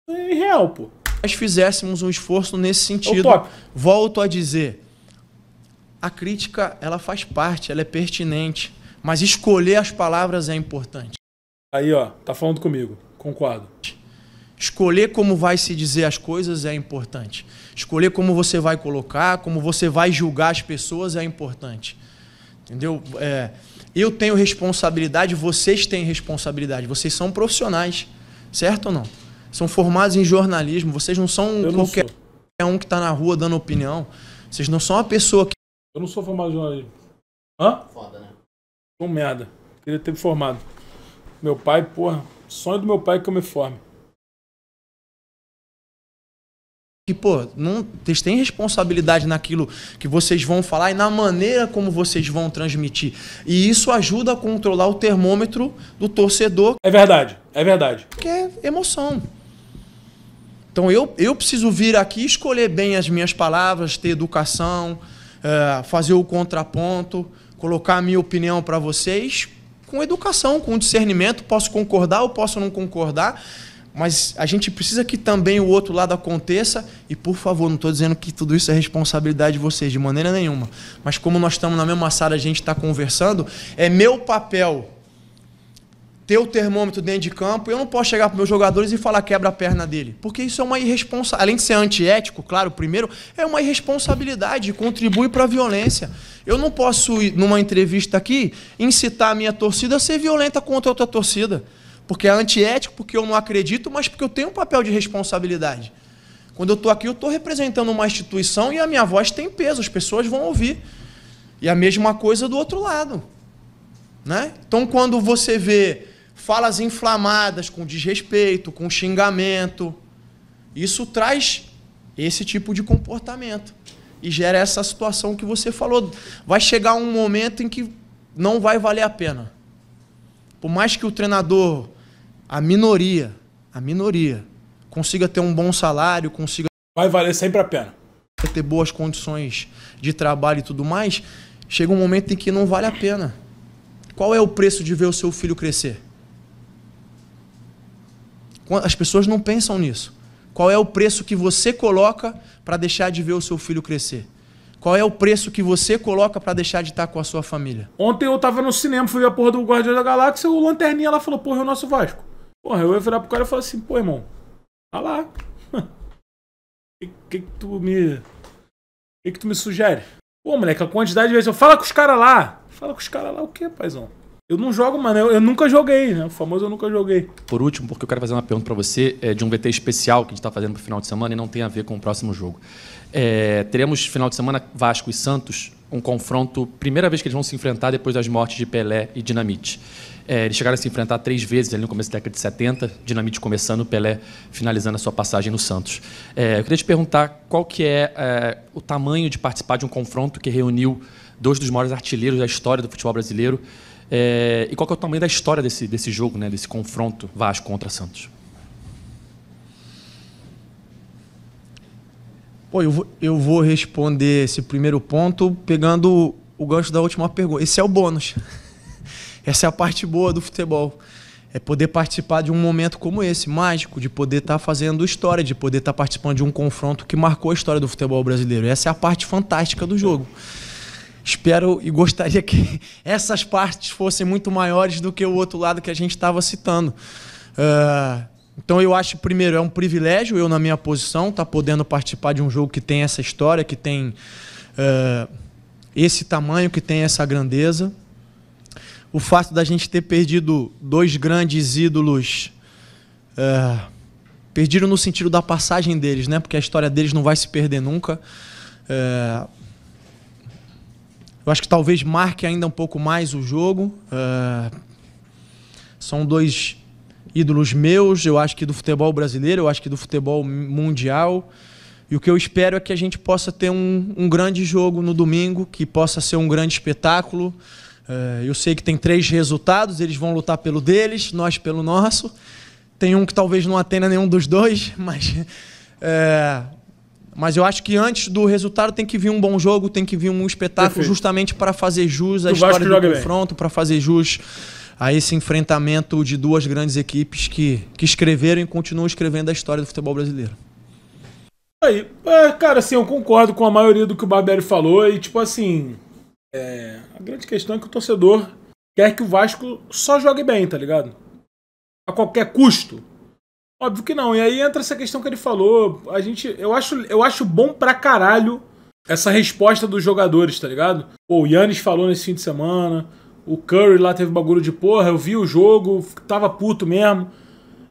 É irreal, pô. Nós fizéssemos um esforço nesse é sentido. Volto a dizer a crítica ela faz parte, ela é pertinente, mas escolher as palavras é importante. Aí, ó, tá falando comigo, concordo. Escolher como vai se dizer as coisas é importante. Escolher como você vai colocar, como você vai julgar as pessoas é importante. Entendeu? É, eu tenho responsabilidade, vocês têm responsabilidade. Vocês são profissionais, certo ou não? São formados em jornalismo, vocês não são não qualquer sou. um que está na rua dando opinião. Vocês não são uma pessoa que eu não sou formado em jornalismo. Hã? Foda, né? Sou merda. Queria ter me formado. Meu pai, porra, sonho do meu pai é que eu me forme. E, pô, não, vocês têm responsabilidade naquilo que vocês vão falar e na maneira como vocês vão transmitir. E isso ajuda a controlar o termômetro do torcedor. É verdade, é verdade. Que é emoção. Então eu, eu preciso vir aqui escolher bem as minhas palavras, ter educação, é, fazer o contraponto, colocar a minha opinião para vocês com educação, com discernimento. Posso concordar ou posso não concordar, mas a gente precisa que também o outro lado aconteça. E por favor, não estou dizendo que tudo isso é responsabilidade de vocês, de maneira nenhuma. Mas como nós estamos na mesma sala, a gente está conversando, é meu papel ter o termômetro dentro de campo, eu não posso chegar para meus jogadores e falar quebra a perna dele. Porque isso é uma irresponsabilidade. Além de ser antiético, claro, primeiro, é uma irresponsabilidade, contribui para a violência. Eu não posso, ir numa entrevista aqui, incitar a minha torcida a ser violenta contra outra torcida. Porque é antiético, porque eu não acredito, mas porque eu tenho um papel de responsabilidade. Quando eu estou aqui, eu estou representando uma instituição e a minha voz tem peso, as pessoas vão ouvir. E a mesma coisa do outro lado. Né? Então, quando você vê falas inflamadas, com desrespeito, com xingamento. Isso traz esse tipo de comportamento e gera essa situação que você falou. Vai chegar um momento em que não vai valer a pena. Por mais que o treinador, a minoria, a minoria, consiga ter um bom salário, consiga. Vai valer sempre a pena. Ter boas condições de trabalho e tudo mais, chega um momento em que não vale a pena. Qual é o preço de ver o seu filho crescer? As pessoas não pensam nisso. Qual é o preço que você coloca para deixar de ver o seu filho crescer? Qual é o preço que você coloca para deixar de estar tá com a sua família? Ontem eu tava no cinema, fui ver a porra do Guardião da Galáxia, o Lanterninha lá falou, porra, é o nosso Vasco. Porra, eu ia virar pro cara e falar assim, pô, irmão, tá lá. O <laughs> que, que, que tu me... O que, que tu me sugere? Pô, moleque, a quantidade de vezes eu... Fala com os caras lá! Fala com os caras lá o quê, paizão? Eu não jogo, mano. Né? Eu, eu, nunca joguei, né? O famoso eu nunca joguei. Por último, porque eu quero fazer uma pergunta para você é, de um VT especial que a gente está fazendo para o final de semana e não tem a ver com o próximo jogo. É, teremos final de semana Vasco e Santos, um confronto, primeira vez que eles vão se enfrentar depois das mortes de Pelé e Dinamite. É, eles chegaram a se enfrentar três vezes ali no começo da década de 70, Dinamite começando, Pelé finalizando a sua passagem no Santos. É, eu queria te perguntar qual que é, é o tamanho de participar de um confronto que reuniu dois dos maiores artilheiros da história do futebol brasileiro, é, e qual é o tamanho da história desse, desse jogo, né, desse confronto Vasco contra Santos? Pô, eu vou, eu vou responder esse primeiro ponto pegando o gancho da última pergunta. Esse é o bônus. <laughs> Essa é a parte boa do futebol. É poder participar de um momento como esse, mágico, de poder estar tá fazendo história, de poder estar tá participando de um confronto que marcou a história do futebol brasileiro. Essa é a parte fantástica do jogo. É espero e gostaria que <laughs> essas partes fossem muito maiores do que o outro lado que a gente estava citando. Uh, então eu acho, primeiro, é um privilégio eu, na minha posição, estar tá podendo participar de um jogo que tem essa história, que tem uh, esse tamanho, que tem essa grandeza. O fato da gente ter perdido dois grandes ídolos. Uh, perdido no sentido da passagem deles, né? Porque a história deles não vai se perder nunca. Uh, eu acho que talvez marque ainda um pouco mais o jogo. Uh, são dois ídolos meus, eu acho que do futebol brasileiro, eu acho que do futebol mundial. E o que eu espero é que a gente possa ter um, um grande jogo no domingo, que possa ser um grande espetáculo. Uh, eu sei que tem três resultados, eles vão lutar pelo deles, nós pelo nosso. Tem um que talvez não atenda nenhum dos dois, <laughs> mas uh, mas eu acho que antes do resultado tem que vir um bom jogo, tem que vir um espetáculo, Perfeito. justamente para fazer jus à história do confronto, para fazer jus a esse enfrentamento de duas grandes equipes que, que escreveram e continuam escrevendo a história do futebol brasileiro. Aí, é, cara, assim, eu concordo com a maioria do que o Barbieri falou e, tipo assim, é, a grande questão é que o torcedor quer que o Vasco só jogue bem, tá ligado? A qualquer custo. Óbvio que não. E aí entra essa questão que ele falou. A gente, eu acho, eu acho bom pra caralho essa resposta dos jogadores, tá ligado? Pô, o Yannis falou nesse fim de semana, o Curry lá teve bagulho de porra, eu vi o jogo, tava puto mesmo.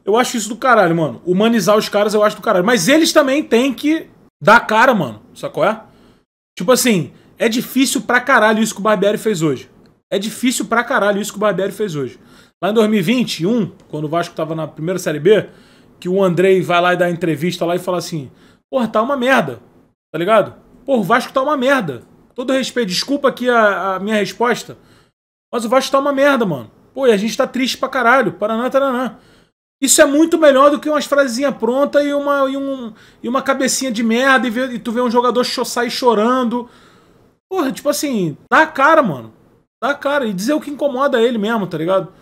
Eu acho isso do caralho, mano. Humanizar os caras eu acho do caralho. Mas eles também têm que dar cara, mano. qual é? Tipo assim, é difícil pra caralho isso que o Barbieri fez hoje. É difícil pra caralho isso que o Barbieri fez hoje. Lá em 2021, quando o Vasco tava na primeira Série B, que o Andrei vai lá e dá entrevista lá e fala assim: porra, tá uma merda, tá ligado? Porra, o Vasco tá uma merda. Todo respeito, desculpa aqui a, a minha resposta, mas o Vasco tá uma merda, mano. Pô, e a gente tá triste pra caralho, paraná, paraná. Isso é muito melhor do que umas frasezinhas prontas e uma, e, um, e uma cabecinha de merda e, e tu vê um jogador sair chorando. Porra, tipo assim, dá a cara, mano. Dá a cara e dizer o que incomoda ele mesmo, tá ligado?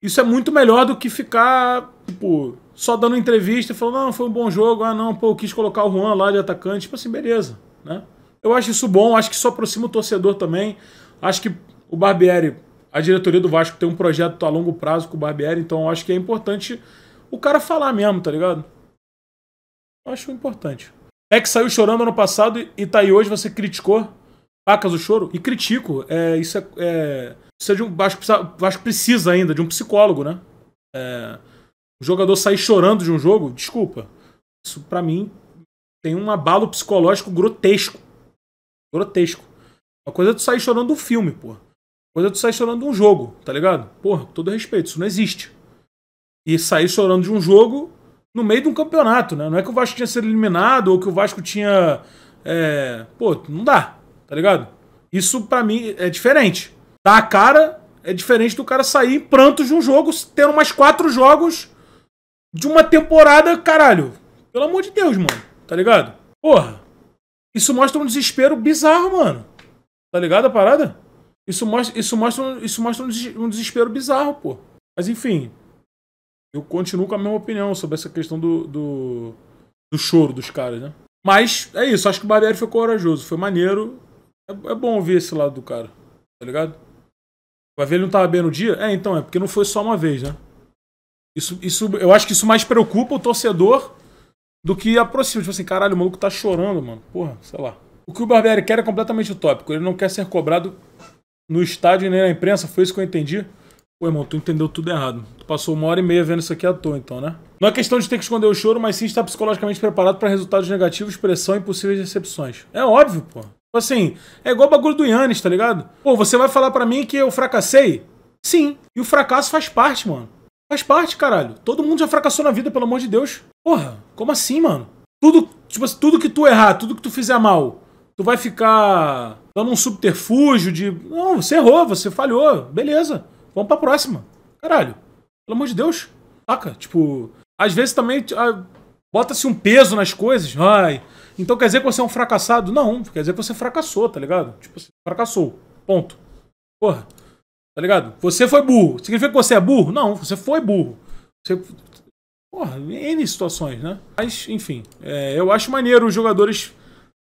Isso é muito melhor do que ficar, tipo, só dando entrevista e falando, não, foi um bom jogo, ah, não, pô, eu quis colocar o Juan lá de atacante. Tipo assim, beleza, né? Eu acho isso bom, acho que isso aproxima o torcedor também. Acho que o Barbieri, a diretoria do Vasco tem um projeto a longo prazo com o Barbieri, então acho que é importante o cara falar mesmo, tá ligado? Acho importante. É que saiu chorando ano passado e tá aí hoje, você criticou. Pacas o choro? E critico. É, isso é, é precisa de um, Vasco, precisa, Vasco precisa ainda de um psicólogo, né? É, o jogador sair chorando de um jogo, desculpa. Isso para mim tem um abalo psicológico grotesco. Grotesco. Uma coisa é tu sair chorando de um filme, pô. Uma coisa é tu sair chorando de um jogo, tá ligado? Porra, com todo respeito, isso não existe. E sair chorando de um jogo no meio de um campeonato, né? Não é que o Vasco tinha sido eliminado ou que o Vasco tinha. É... Pô, não dá, tá ligado? Isso para mim é diferente dar tá, a cara é diferente do cara sair em prantos de um jogo, tendo mais quatro jogos de uma temporada, caralho. Pelo amor de Deus, mano. Tá ligado? Porra. Isso mostra um desespero bizarro, mano. Tá ligado a parada? Isso mostra, isso mostra, isso mostra um desespero bizarro, pô. Mas enfim, eu continuo com a mesma opinião sobre essa questão do, do, do choro dos caras, né? Mas é isso, acho que o Barbieri foi corajoso, foi maneiro. É, é bom ouvir esse lado do cara, tá ligado? Vai ver ele não tava tá bem no dia? É, então, é porque não foi só uma vez, né? Isso, isso, eu acho que isso mais preocupa o torcedor do que aproxima. Tipo assim, caralho, o maluco tá chorando, mano. Porra, sei lá. O que o Barbieri quer é completamente utópico. Ele não quer ser cobrado no estádio nem na imprensa. Foi isso que eu entendi. Pô, irmão, tu entendeu tudo errado. Tu passou uma hora e meia vendo isso aqui à toa, então, né? Não é questão de ter que esconder o choro, mas sim estar psicologicamente preparado para resultados negativos, pressão e possíveis decepções. É óbvio, pô. Tipo assim, é igual o bagulho do Yannis, tá ligado? Pô, você vai falar para mim que eu fracassei? Sim. E o fracasso faz parte, mano. Faz parte, caralho. Todo mundo já fracassou na vida, pelo amor de Deus. Porra, como assim, mano? Tudo, tipo, assim, tudo que tu errar, tudo que tu fizer mal, tu vai ficar dando um subterfúgio de. Não, você errou, você falhou. Beleza. Vamos pra próxima. Caralho. Pelo amor de Deus. Saca? Tipo, às vezes também ah, bota-se um peso nas coisas. Ai, então quer dizer que você é um fracassado? Não, quer dizer que você fracassou, tá ligado? Tipo, você assim, fracassou. Ponto. Porra. Tá ligado? Você foi burro. Significa que você é burro? Não, você foi burro. Você... Porra, N situações, né? Mas, enfim, é, eu acho maneiro os jogadores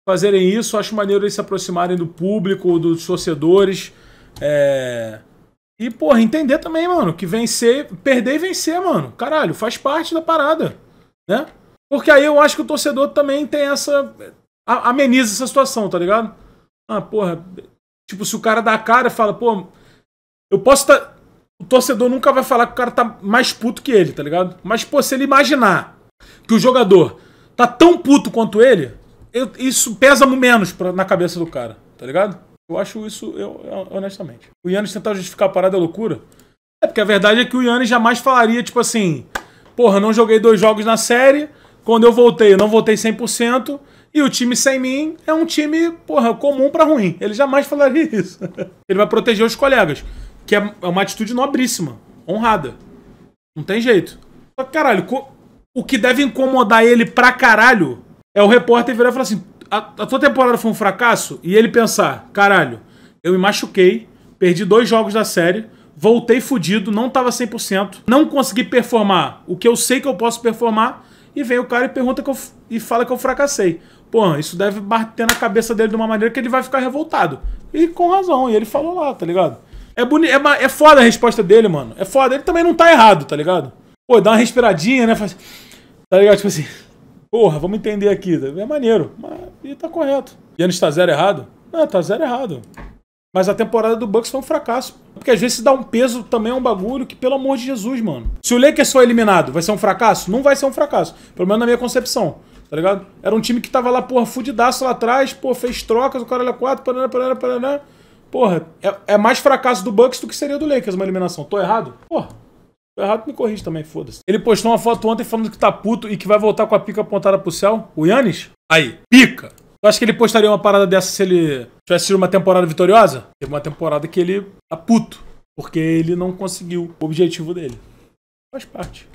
fazerem isso, acho maneiro eles se aproximarem do público, dos torcedores. É... E, porra, entender também, mano, que vencer, perder e vencer, mano. Caralho, faz parte da parada, né? Porque aí eu acho que o torcedor também tem essa. ameniza essa situação, tá ligado? Ah, porra. Tipo, se o cara dá a cara e fala, pô, eu posso tá... O torcedor nunca vai falar que o cara tá mais puto que ele, tá ligado? Mas, pô, se ele imaginar que o jogador tá tão puto quanto ele, eu... isso pesa menos pra... na cabeça do cara, tá ligado? Eu acho isso, eu, honestamente. O Yannis tentar justificar a parada é loucura. É porque a verdade é que o Yannis jamais falaria, tipo assim, porra, não joguei dois jogos na série, quando eu voltei, eu não voltei 100%. E o time sem mim é um time, porra, comum para ruim. Ele jamais falaria <laughs> isso. Ele vai proteger os colegas, que é, é uma atitude nobríssima, honrada. Não tem jeito. Só que, caralho, o que deve incomodar ele pra caralho é o repórter virar e falar assim: a, a tua temporada foi um fracasso? E ele pensar: caralho, eu me machuquei, perdi dois jogos da série, voltei fudido, não tava 100%, não consegui performar o que eu sei que eu posso performar e vem o cara e pergunta que eu, e fala que eu fracassei. Pô, isso deve bater na cabeça dele de uma maneira que ele vai ficar revoltado. E com razão, e ele falou lá, tá ligado? É, boni é, é foda a resposta dele, mano. É foda, ele também não tá errado, tá ligado? Pô, dá uma respiradinha, né? Faz... Tá ligado? Tipo assim, porra, vamos entender aqui. Tá? É maneiro, mas e tá correto. E ano está zero errado? Não, tá zero errado. Mas a temporada do Bucks foi um fracasso. Porque às vezes se dá um peso também é um bagulho que, pelo amor de Jesus, mano. Se o Lakers for eliminado, vai ser um fracasso? Não vai ser um fracasso. Pelo menos na minha concepção. Tá ligado? Era um time que tava lá, porra, fudidaço lá atrás, pô, fez trocas, o cara era é 4, paraná, paraná, paraná. Porra, é, é, mais fracasso do Bucks do que seria do Lakers uma eliminação. Tô errado? Porra. Tô errado, me corrige também, foda-se. Ele postou uma foto ontem falando que tá puto e que vai voltar com a pica apontada pro céu. O Yannis? Aí, pica! Tu acha que ele postaria uma parada dessa se ele tivesse sido uma temporada vitoriosa? Teve uma temporada que ele tá puto, porque ele não conseguiu o objetivo dele. Faz parte.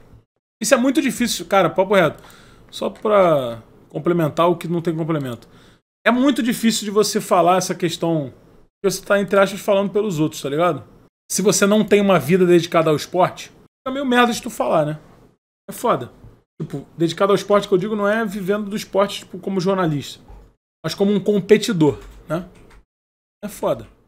Isso é muito difícil, cara, papo reto. Só pra complementar o que não tem complemento. É muito difícil de você falar essa questão que você tá, entre aspas, falando pelos outros, tá ligado? Se você não tem uma vida dedicada ao esporte, fica meio merda de tu falar, né? É foda. Tipo, dedicado ao esporte que eu digo não é vivendo do esporte tipo, como jornalista mas como um competidor, né? É foda.